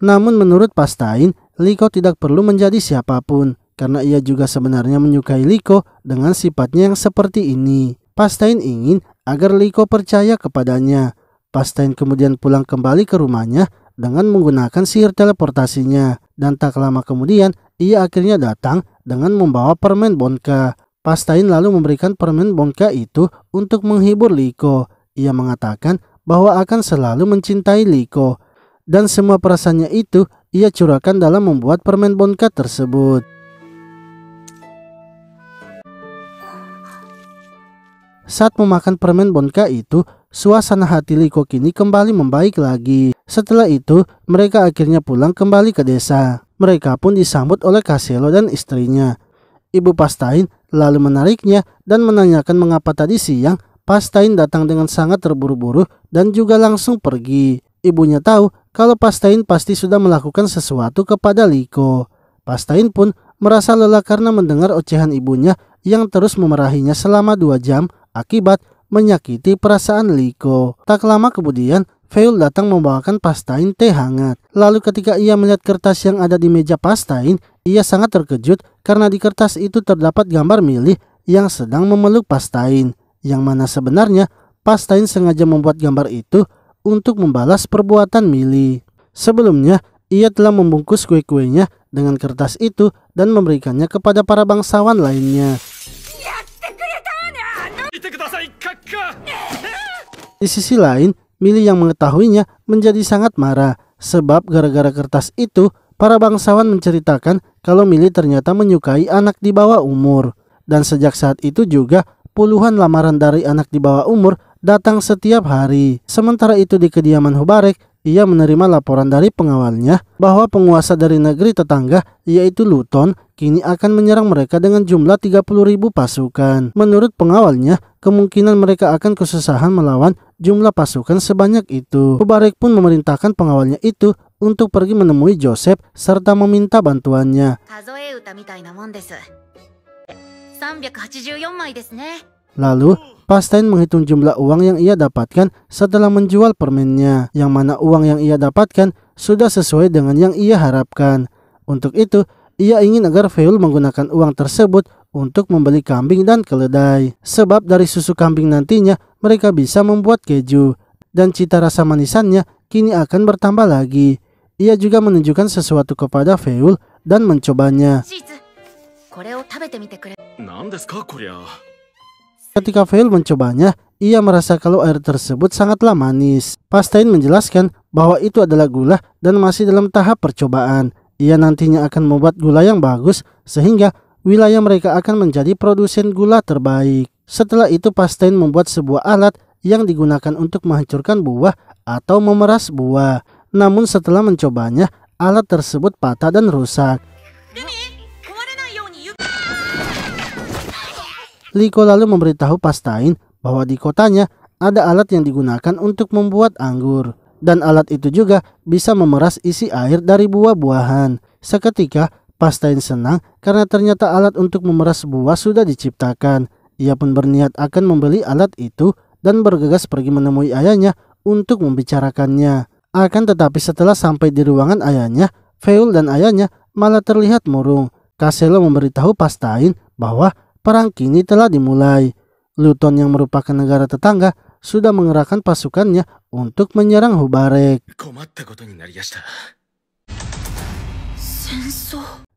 Namun menurut Pastain, Liko tidak perlu menjadi siapapun karena ia juga sebenarnya menyukai Liko dengan sifatnya yang seperti ini. Pastain ingin agar Liko percaya kepadanya. Pastain kemudian pulang kembali ke rumahnya dengan menggunakan sihir teleportasinya. Dan tak lama kemudian, ia akhirnya datang dengan membawa permen bonka. Pastain lalu memberikan permen bonka itu untuk menghibur Liko. Ia mengatakan bahwa akan selalu mencintai Liko. Dan semua perasaannya itu ia curahkan dalam membuat permen bonka tersebut. Saat memakan permen bonka itu, suasana hati Liko kini kembali membaik lagi. Setelah itu, mereka akhirnya pulang kembali ke desa. Mereka pun disambut oleh Kaselo dan istrinya. Ibu Pastain lalu menariknya dan menanyakan mengapa tadi siang Pastain datang dengan sangat terburu-buru dan juga langsung pergi. Ibunya tahu kalau Pastain pasti sudah melakukan sesuatu kepada Liko. Pastain pun merasa lelah karena mendengar ocehan ibunya yang terus memerahinya selama dua jam akibat menyakiti perasaan Liko. Tak lama kemudian, Feul datang membawakan pastain teh hangat. Lalu ketika ia melihat kertas yang ada di meja pastain, ia sangat terkejut karena di kertas itu terdapat gambar Milih yang sedang memeluk pastain. Yang mana sebenarnya pastain sengaja membuat gambar itu untuk membalas perbuatan Mili Sebelumnya, ia telah membungkus kue-kuenya dengan kertas itu dan memberikannya kepada para bangsawan lainnya. Di sisi lain, Mili yang mengetahuinya menjadi sangat marah sebab gara-gara kertas itu para bangsawan menceritakan kalau Mili ternyata menyukai anak di bawah umur dan sejak saat itu juga puluhan lamaran dari anak di bawah umur datang setiap hari. Sementara itu di kediaman Hubarek, ia menerima laporan dari pengawalnya bahwa penguasa dari negeri tetangga, yaitu Luton, kini akan menyerang mereka dengan jumlah 30.000 pasukan. Menurut pengawalnya, kemungkinan mereka akan kesusahan melawan jumlah pasukan sebanyak itu. Hubarek pun memerintahkan pengawalnya itu untuk pergi menemui Joseph serta meminta bantuannya. 384 Lalu, Pastain menghitung jumlah uang yang ia dapatkan setelah menjual permennya, yang mana uang yang ia dapatkan sudah sesuai dengan yang ia harapkan. Untuk itu, ia ingin agar Feul menggunakan uang tersebut untuk membeli kambing dan keledai. Sebab dari susu kambing nantinya mereka bisa membuat keju, dan cita rasa manisannya kini akan bertambah lagi. Ia juga menunjukkan sesuatu kepada Feul dan mencobanya. Ketika Fail mencobanya, ia merasa kalau air tersebut sangatlah manis. Pastain menjelaskan bahwa itu adalah gula dan masih dalam tahap percobaan. Ia nantinya akan membuat gula yang bagus sehingga wilayah mereka akan menjadi produsen gula terbaik. Setelah itu Pastain membuat sebuah alat yang digunakan untuk menghancurkan buah atau memeras buah. Namun setelah mencobanya, alat tersebut patah dan rusak. Liko lalu memberitahu Pastain bahwa di kotanya ada alat yang digunakan untuk membuat anggur. Dan alat itu juga bisa memeras isi air dari buah-buahan. Seketika, Pastain senang karena ternyata alat untuk memeras buah sudah diciptakan. Ia pun berniat akan membeli alat itu dan bergegas pergi menemui ayahnya untuk membicarakannya. Akan tetapi setelah sampai di ruangan ayahnya, Feul dan ayahnya malah terlihat murung. Caselo memberitahu Pastain bahwa Perang kini telah dimulai. Luton yang merupakan negara tetangga sudah mengerahkan pasukannya untuk menyerang Hubarek.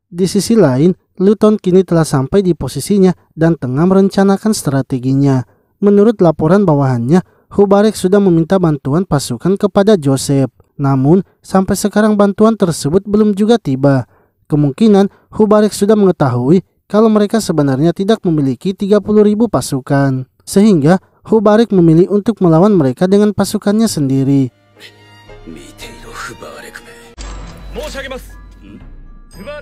Di sisi lain, Luton kini telah sampai di posisinya dan tengah merencanakan strateginya. Menurut laporan bawahannya, Hubarek sudah meminta bantuan pasukan kepada Joseph. Namun, sampai sekarang bantuan tersebut belum juga tiba. Kemungkinan Hubarek sudah mengetahui kalau mereka sebenarnya tidak memiliki 30.000 pasukan. Sehingga Hubarik memilih untuk melawan mereka dengan pasukannya sendiri.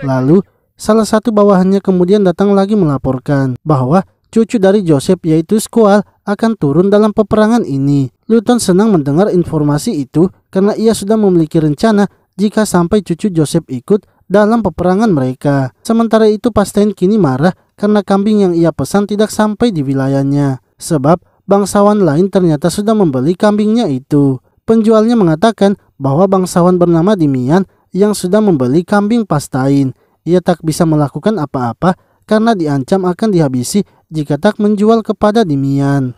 Lalu, salah satu bawahannya kemudian datang lagi melaporkan bahwa cucu dari Joseph yaitu Squall akan turun dalam peperangan ini. Luton senang mendengar informasi itu karena ia sudah memiliki rencana jika sampai cucu Joseph ikut dalam peperangan mereka. Sementara itu Pasten kini marah karena kambing yang ia pesan tidak sampai di wilayahnya. Sebab bangsawan lain ternyata sudah membeli kambingnya itu. Penjualnya mengatakan bahwa bangsawan bernama Dimian yang sudah membeli kambing Pastain. Ia tak bisa melakukan apa-apa karena diancam akan dihabisi jika tak menjual kepada Dimian.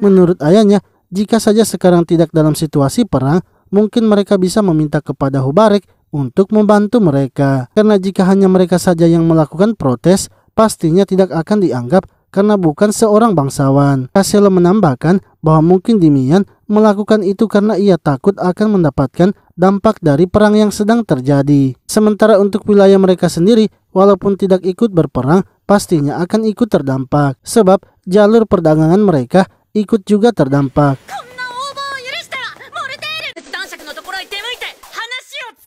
Menurut ayahnya, jika saja sekarang tidak dalam situasi perang, mungkin mereka bisa meminta kepada Hubarek untuk membantu mereka. Karena jika hanya mereka saja yang melakukan protes, pastinya tidak akan dianggap karena bukan seorang bangsawan. Caselo menambahkan bahwa mungkin Dimian melakukan itu karena ia takut akan mendapatkan dampak dari perang yang sedang terjadi. Sementara untuk wilayah mereka sendiri, walaupun tidak ikut berperang, pastinya akan ikut terdampak. Sebab jalur perdagangan mereka ikut juga terdampak.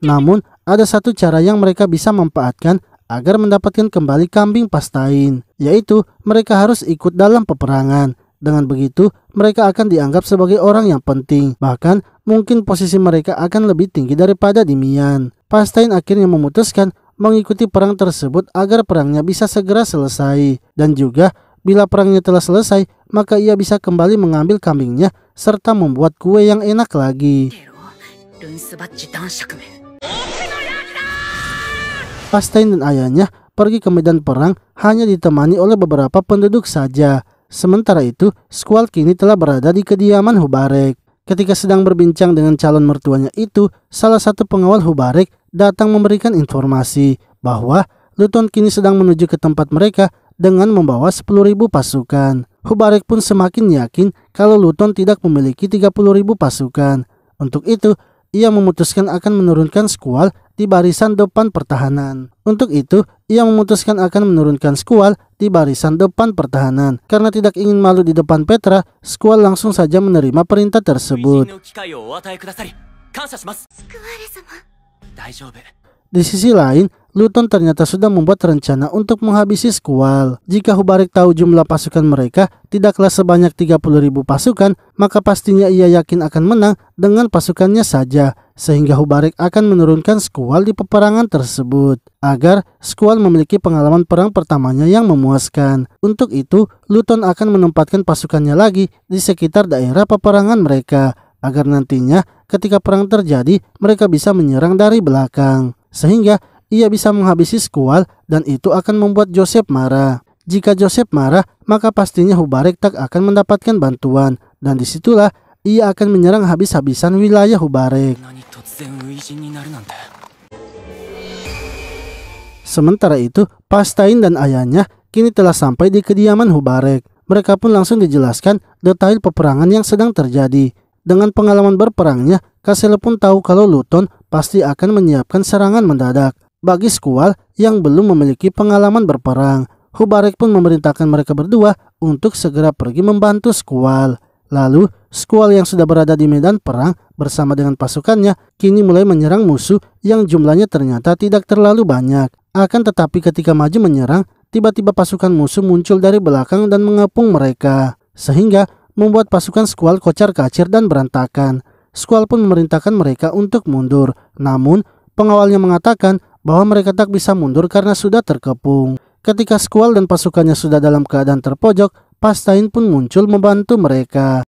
Namun, ada satu cara yang mereka bisa memanfaatkan agar mendapatkan kembali kambing pastain, yaitu mereka harus ikut dalam peperangan. Dengan begitu, mereka akan dianggap sebagai orang yang penting. Bahkan, mungkin posisi mereka akan lebih tinggi daripada di Mian. Pastain akhirnya memutuskan mengikuti perang tersebut agar perangnya bisa segera selesai. Dan juga, Bila perangnya telah selesai, maka ia bisa kembali mengambil kambingnya serta membuat kue yang enak lagi. Pastein dan ayahnya pergi ke medan perang hanya ditemani oleh beberapa penduduk saja. Sementara itu, Squall kini telah berada di kediaman Hubarek. Ketika sedang berbincang dengan calon mertuanya itu, salah satu pengawal Hubarek datang memberikan informasi bahwa Luton kini sedang menuju ke tempat mereka dengan membawa 10.000 pasukan. Hubarek pun semakin yakin kalau Luton tidak memiliki 30.000 pasukan. Untuk itu, ia memutuskan akan menurunkan skual di barisan depan pertahanan. Untuk itu, ia memutuskan akan menurunkan skual di barisan depan pertahanan. Karena tidak ingin malu di depan Petra, skual langsung saja menerima perintah tersebut. Di sisi lain, Luton ternyata sudah membuat rencana untuk menghabisi Squall. Jika Hubarik tahu jumlah pasukan mereka tidaklah sebanyak 30.000 pasukan, maka pastinya ia yakin akan menang dengan pasukannya saja, sehingga Hubarik akan menurunkan Squall di peperangan tersebut, agar Squall memiliki pengalaman perang pertamanya yang memuaskan. Untuk itu, Luton akan menempatkan pasukannya lagi di sekitar daerah peperangan mereka, agar nantinya ketika perang terjadi, mereka bisa menyerang dari belakang. Sehingga ia bisa menghabisi Squall dan itu akan membuat Joseph marah. Jika Joseph marah, maka pastinya Hubarek tak akan mendapatkan bantuan dan disitulah ia akan menyerang habis-habisan wilayah Hubarek. Sementara itu, Pastain dan ayahnya kini telah sampai di kediaman Hubarek. Mereka pun langsung dijelaskan detail peperangan yang sedang terjadi. Dengan pengalaman berperangnya, Kasele pun tahu kalau Luton pasti akan menyiapkan serangan mendadak. Bagi Skual yang belum memiliki pengalaman berperang, Hubarek pun memerintahkan mereka berdua untuk segera pergi membantu Skual. Lalu, Skual yang sudah berada di medan perang bersama dengan pasukannya kini mulai menyerang musuh yang jumlahnya ternyata tidak terlalu banyak. Akan tetapi ketika maju menyerang, tiba-tiba pasukan musuh muncul dari belakang dan mengepung mereka. Sehingga membuat pasukan Skual kocar kacir dan berantakan. Skual pun memerintahkan mereka untuk mundur. Namun, pengawalnya mengatakan bahwa mereka tak bisa mundur karena sudah terkepung. Ketika Squall dan pasukannya sudah dalam keadaan terpojok, Pastain pun muncul membantu mereka.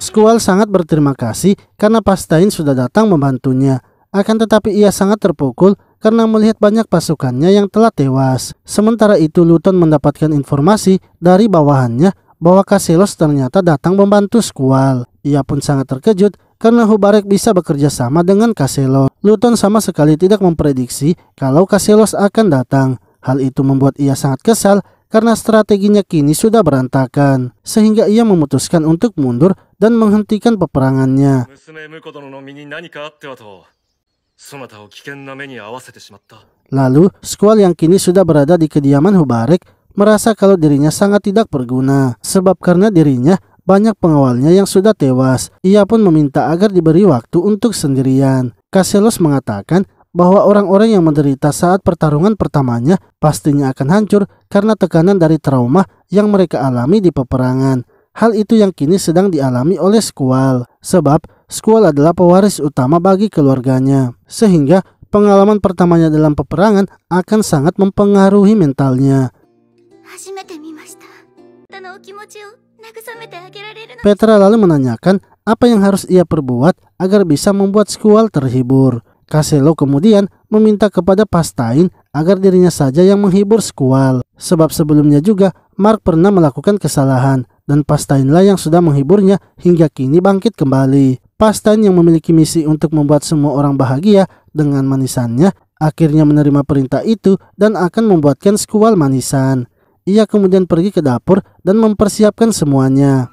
Squall sangat berterima kasih karena Pastain sudah datang membantunya. Akan tetapi ia sangat terpukul karena melihat banyak pasukannya yang telah tewas. Sementara itu Luton mendapatkan informasi dari bawahannya bahwa Kaselos ternyata datang membantu Squall. Ia pun sangat terkejut karena Hubarek bisa bekerja sama dengan Kaselo. Luton sama sekali tidak memprediksi kalau Caselos akan datang. Hal itu membuat ia sangat kesal karena strateginya kini sudah berantakan, sehingga ia memutuskan untuk mundur dan menghentikan peperangannya. Lalu, Squall yang kini sudah berada di kediaman Hubarek merasa kalau dirinya sangat tidak berguna, sebab karena dirinya banyak pengawalnya yang sudah tewas. Ia pun meminta agar diberi waktu untuk sendirian. Kaselos mengatakan bahwa orang-orang yang menderita saat pertarungan pertamanya pastinya akan hancur karena tekanan dari trauma yang mereka alami di peperangan. Hal itu yang kini sedang dialami oleh Squall, sebab Squall adalah pewaris utama bagi keluarganya. Sehingga pengalaman pertamanya dalam peperangan akan sangat mempengaruhi mentalnya. Petra lalu menanyakan apa yang harus ia perbuat agar bisa membuat Squall terhibur. Caselo kemudian meminta kepada Pastain agar dirinya saja yang menghibur Squall. Sebab sebelumnya juga Mark pernah melakukan kesalahan dan Pastainlah yang sudah menghiburnya hingga kini bangkit kembali. Pastain yang memiliki misi untuk membuat semua orang bahagia dengan manisannya akhirnya menerima perintah itu dan akan membuatkan Squall manisan. Ia kemudian pergi ke dapur dan mempersiapkan semuanya.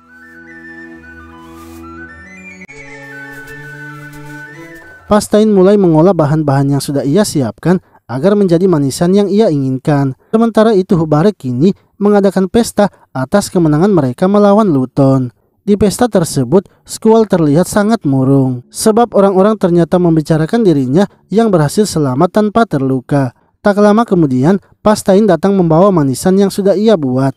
Pastain mulai mengolah bahan-bahan yang sudah ia siapkan agar menjadi manisan yang ia inginkan. Sementara itu Hubare kini mengadakan pesta atas kemenangan mereka melawan Luton. Di pesta tersebut, Squall terlihat sangat murung, sebab orang-orang ternyata membicarakan dirinya yang berhasil selamat tanpa terluka. Tak lama kemudian, Pastain datang membawa manisan yang sudah ia buat.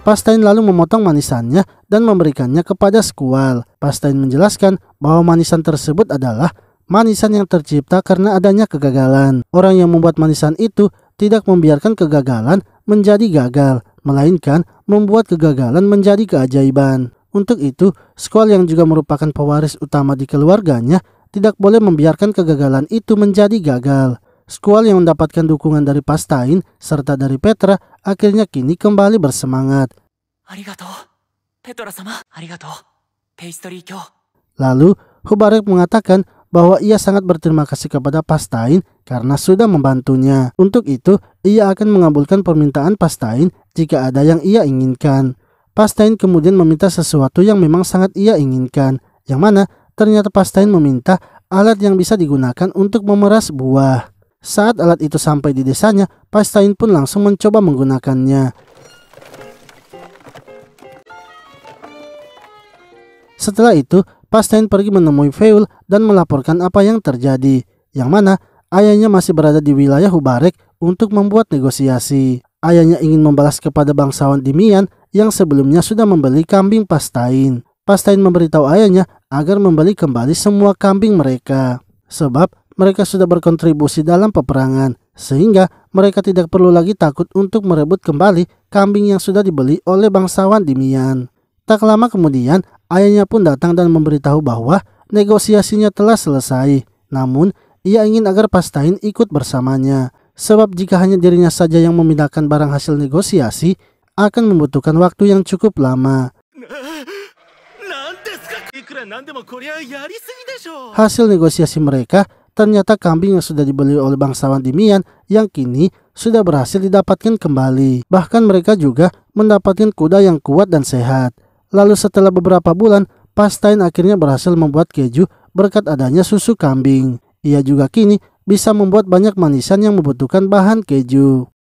Pastain lalu memotong manisannya dan memberikannya kepada Squall. Pastain menjelaskan bahwa manisan tersebut adalah manisan yang tercipta karena adanya kegagalan. Orang yang membuat manisan itu tidak membiarkan kegagalan menjadi gagal, melainkan membuat kegagalan menjadi keajaiban. Untuk itu, Squall yang juga merupakan pewaris utama di keluarganya tidak boleh membiarkan kegagalan itu menjadi gagal. Skual yang mendapatkan dukungan dari Pastain serta dari Petra akhirnya kini kembali bersemangat. Lalu, Hubarek mengatakan bahwa ia sangat berterima kasih kepada Pastain karena sudah membantunya. Untuk itu, ia akan mengabulkan permintaan Pastain jika ada yang ia inginkan. Pastain kemudian meminta sesuatu yang memang sangat ia inginkan, yang mana ternyata Pastain meminta alat yang bisa digunakan untuk memeras buah. Saat alat itu sampai di desanya, Pastain pun langsung mencoba menggunakannya. Setelah itu, Pastain pergi menemui Feul dan melaporkan apa yang terjadi, yang mana ayahnya masih berada di wilayah Hubarek untuk membuat negosiasi. Ayahnya ingin membalas kepada bangsawan Dimian yang sebelumnya sudah membeli kambing Pastain. Pastain memberitahu ayahnya agar membeli kembali semua kambing mereka. Sebab mereka sudah berkontribusi dalam peperangan, sehingga mereka tidak perlu lagi takut untuk merebut kembali kambing yang sudah dibeli oleh bangsawan di Mian. Tak lama kemudian, ayahnya pun datang dan memberitahu bahwa negosiasinya telah selesai. Namun, ia ingin agar Pastain ikut bersamanya. Sebab jika hanya dirinya saja yang memindahkan barang hasil negosiasi, akan membutuhkan waktu yang cukup lama. Nah, Hasil negosiasi mereka, ternyata kambing yang sudah dibeli oleh bangsawan Dimian yang kini sudah berhasil didapatkan kembali. Bahkan mereka juga mendapatkan kuda yang kuat dan sehat. Lalu setelah beberapa bulan, Pastain akhirnya berhasil membuat keju berkat adanya susu kambing. Ia juga kini bisa membuat banyak manisan yang membutuhkan bahan keju.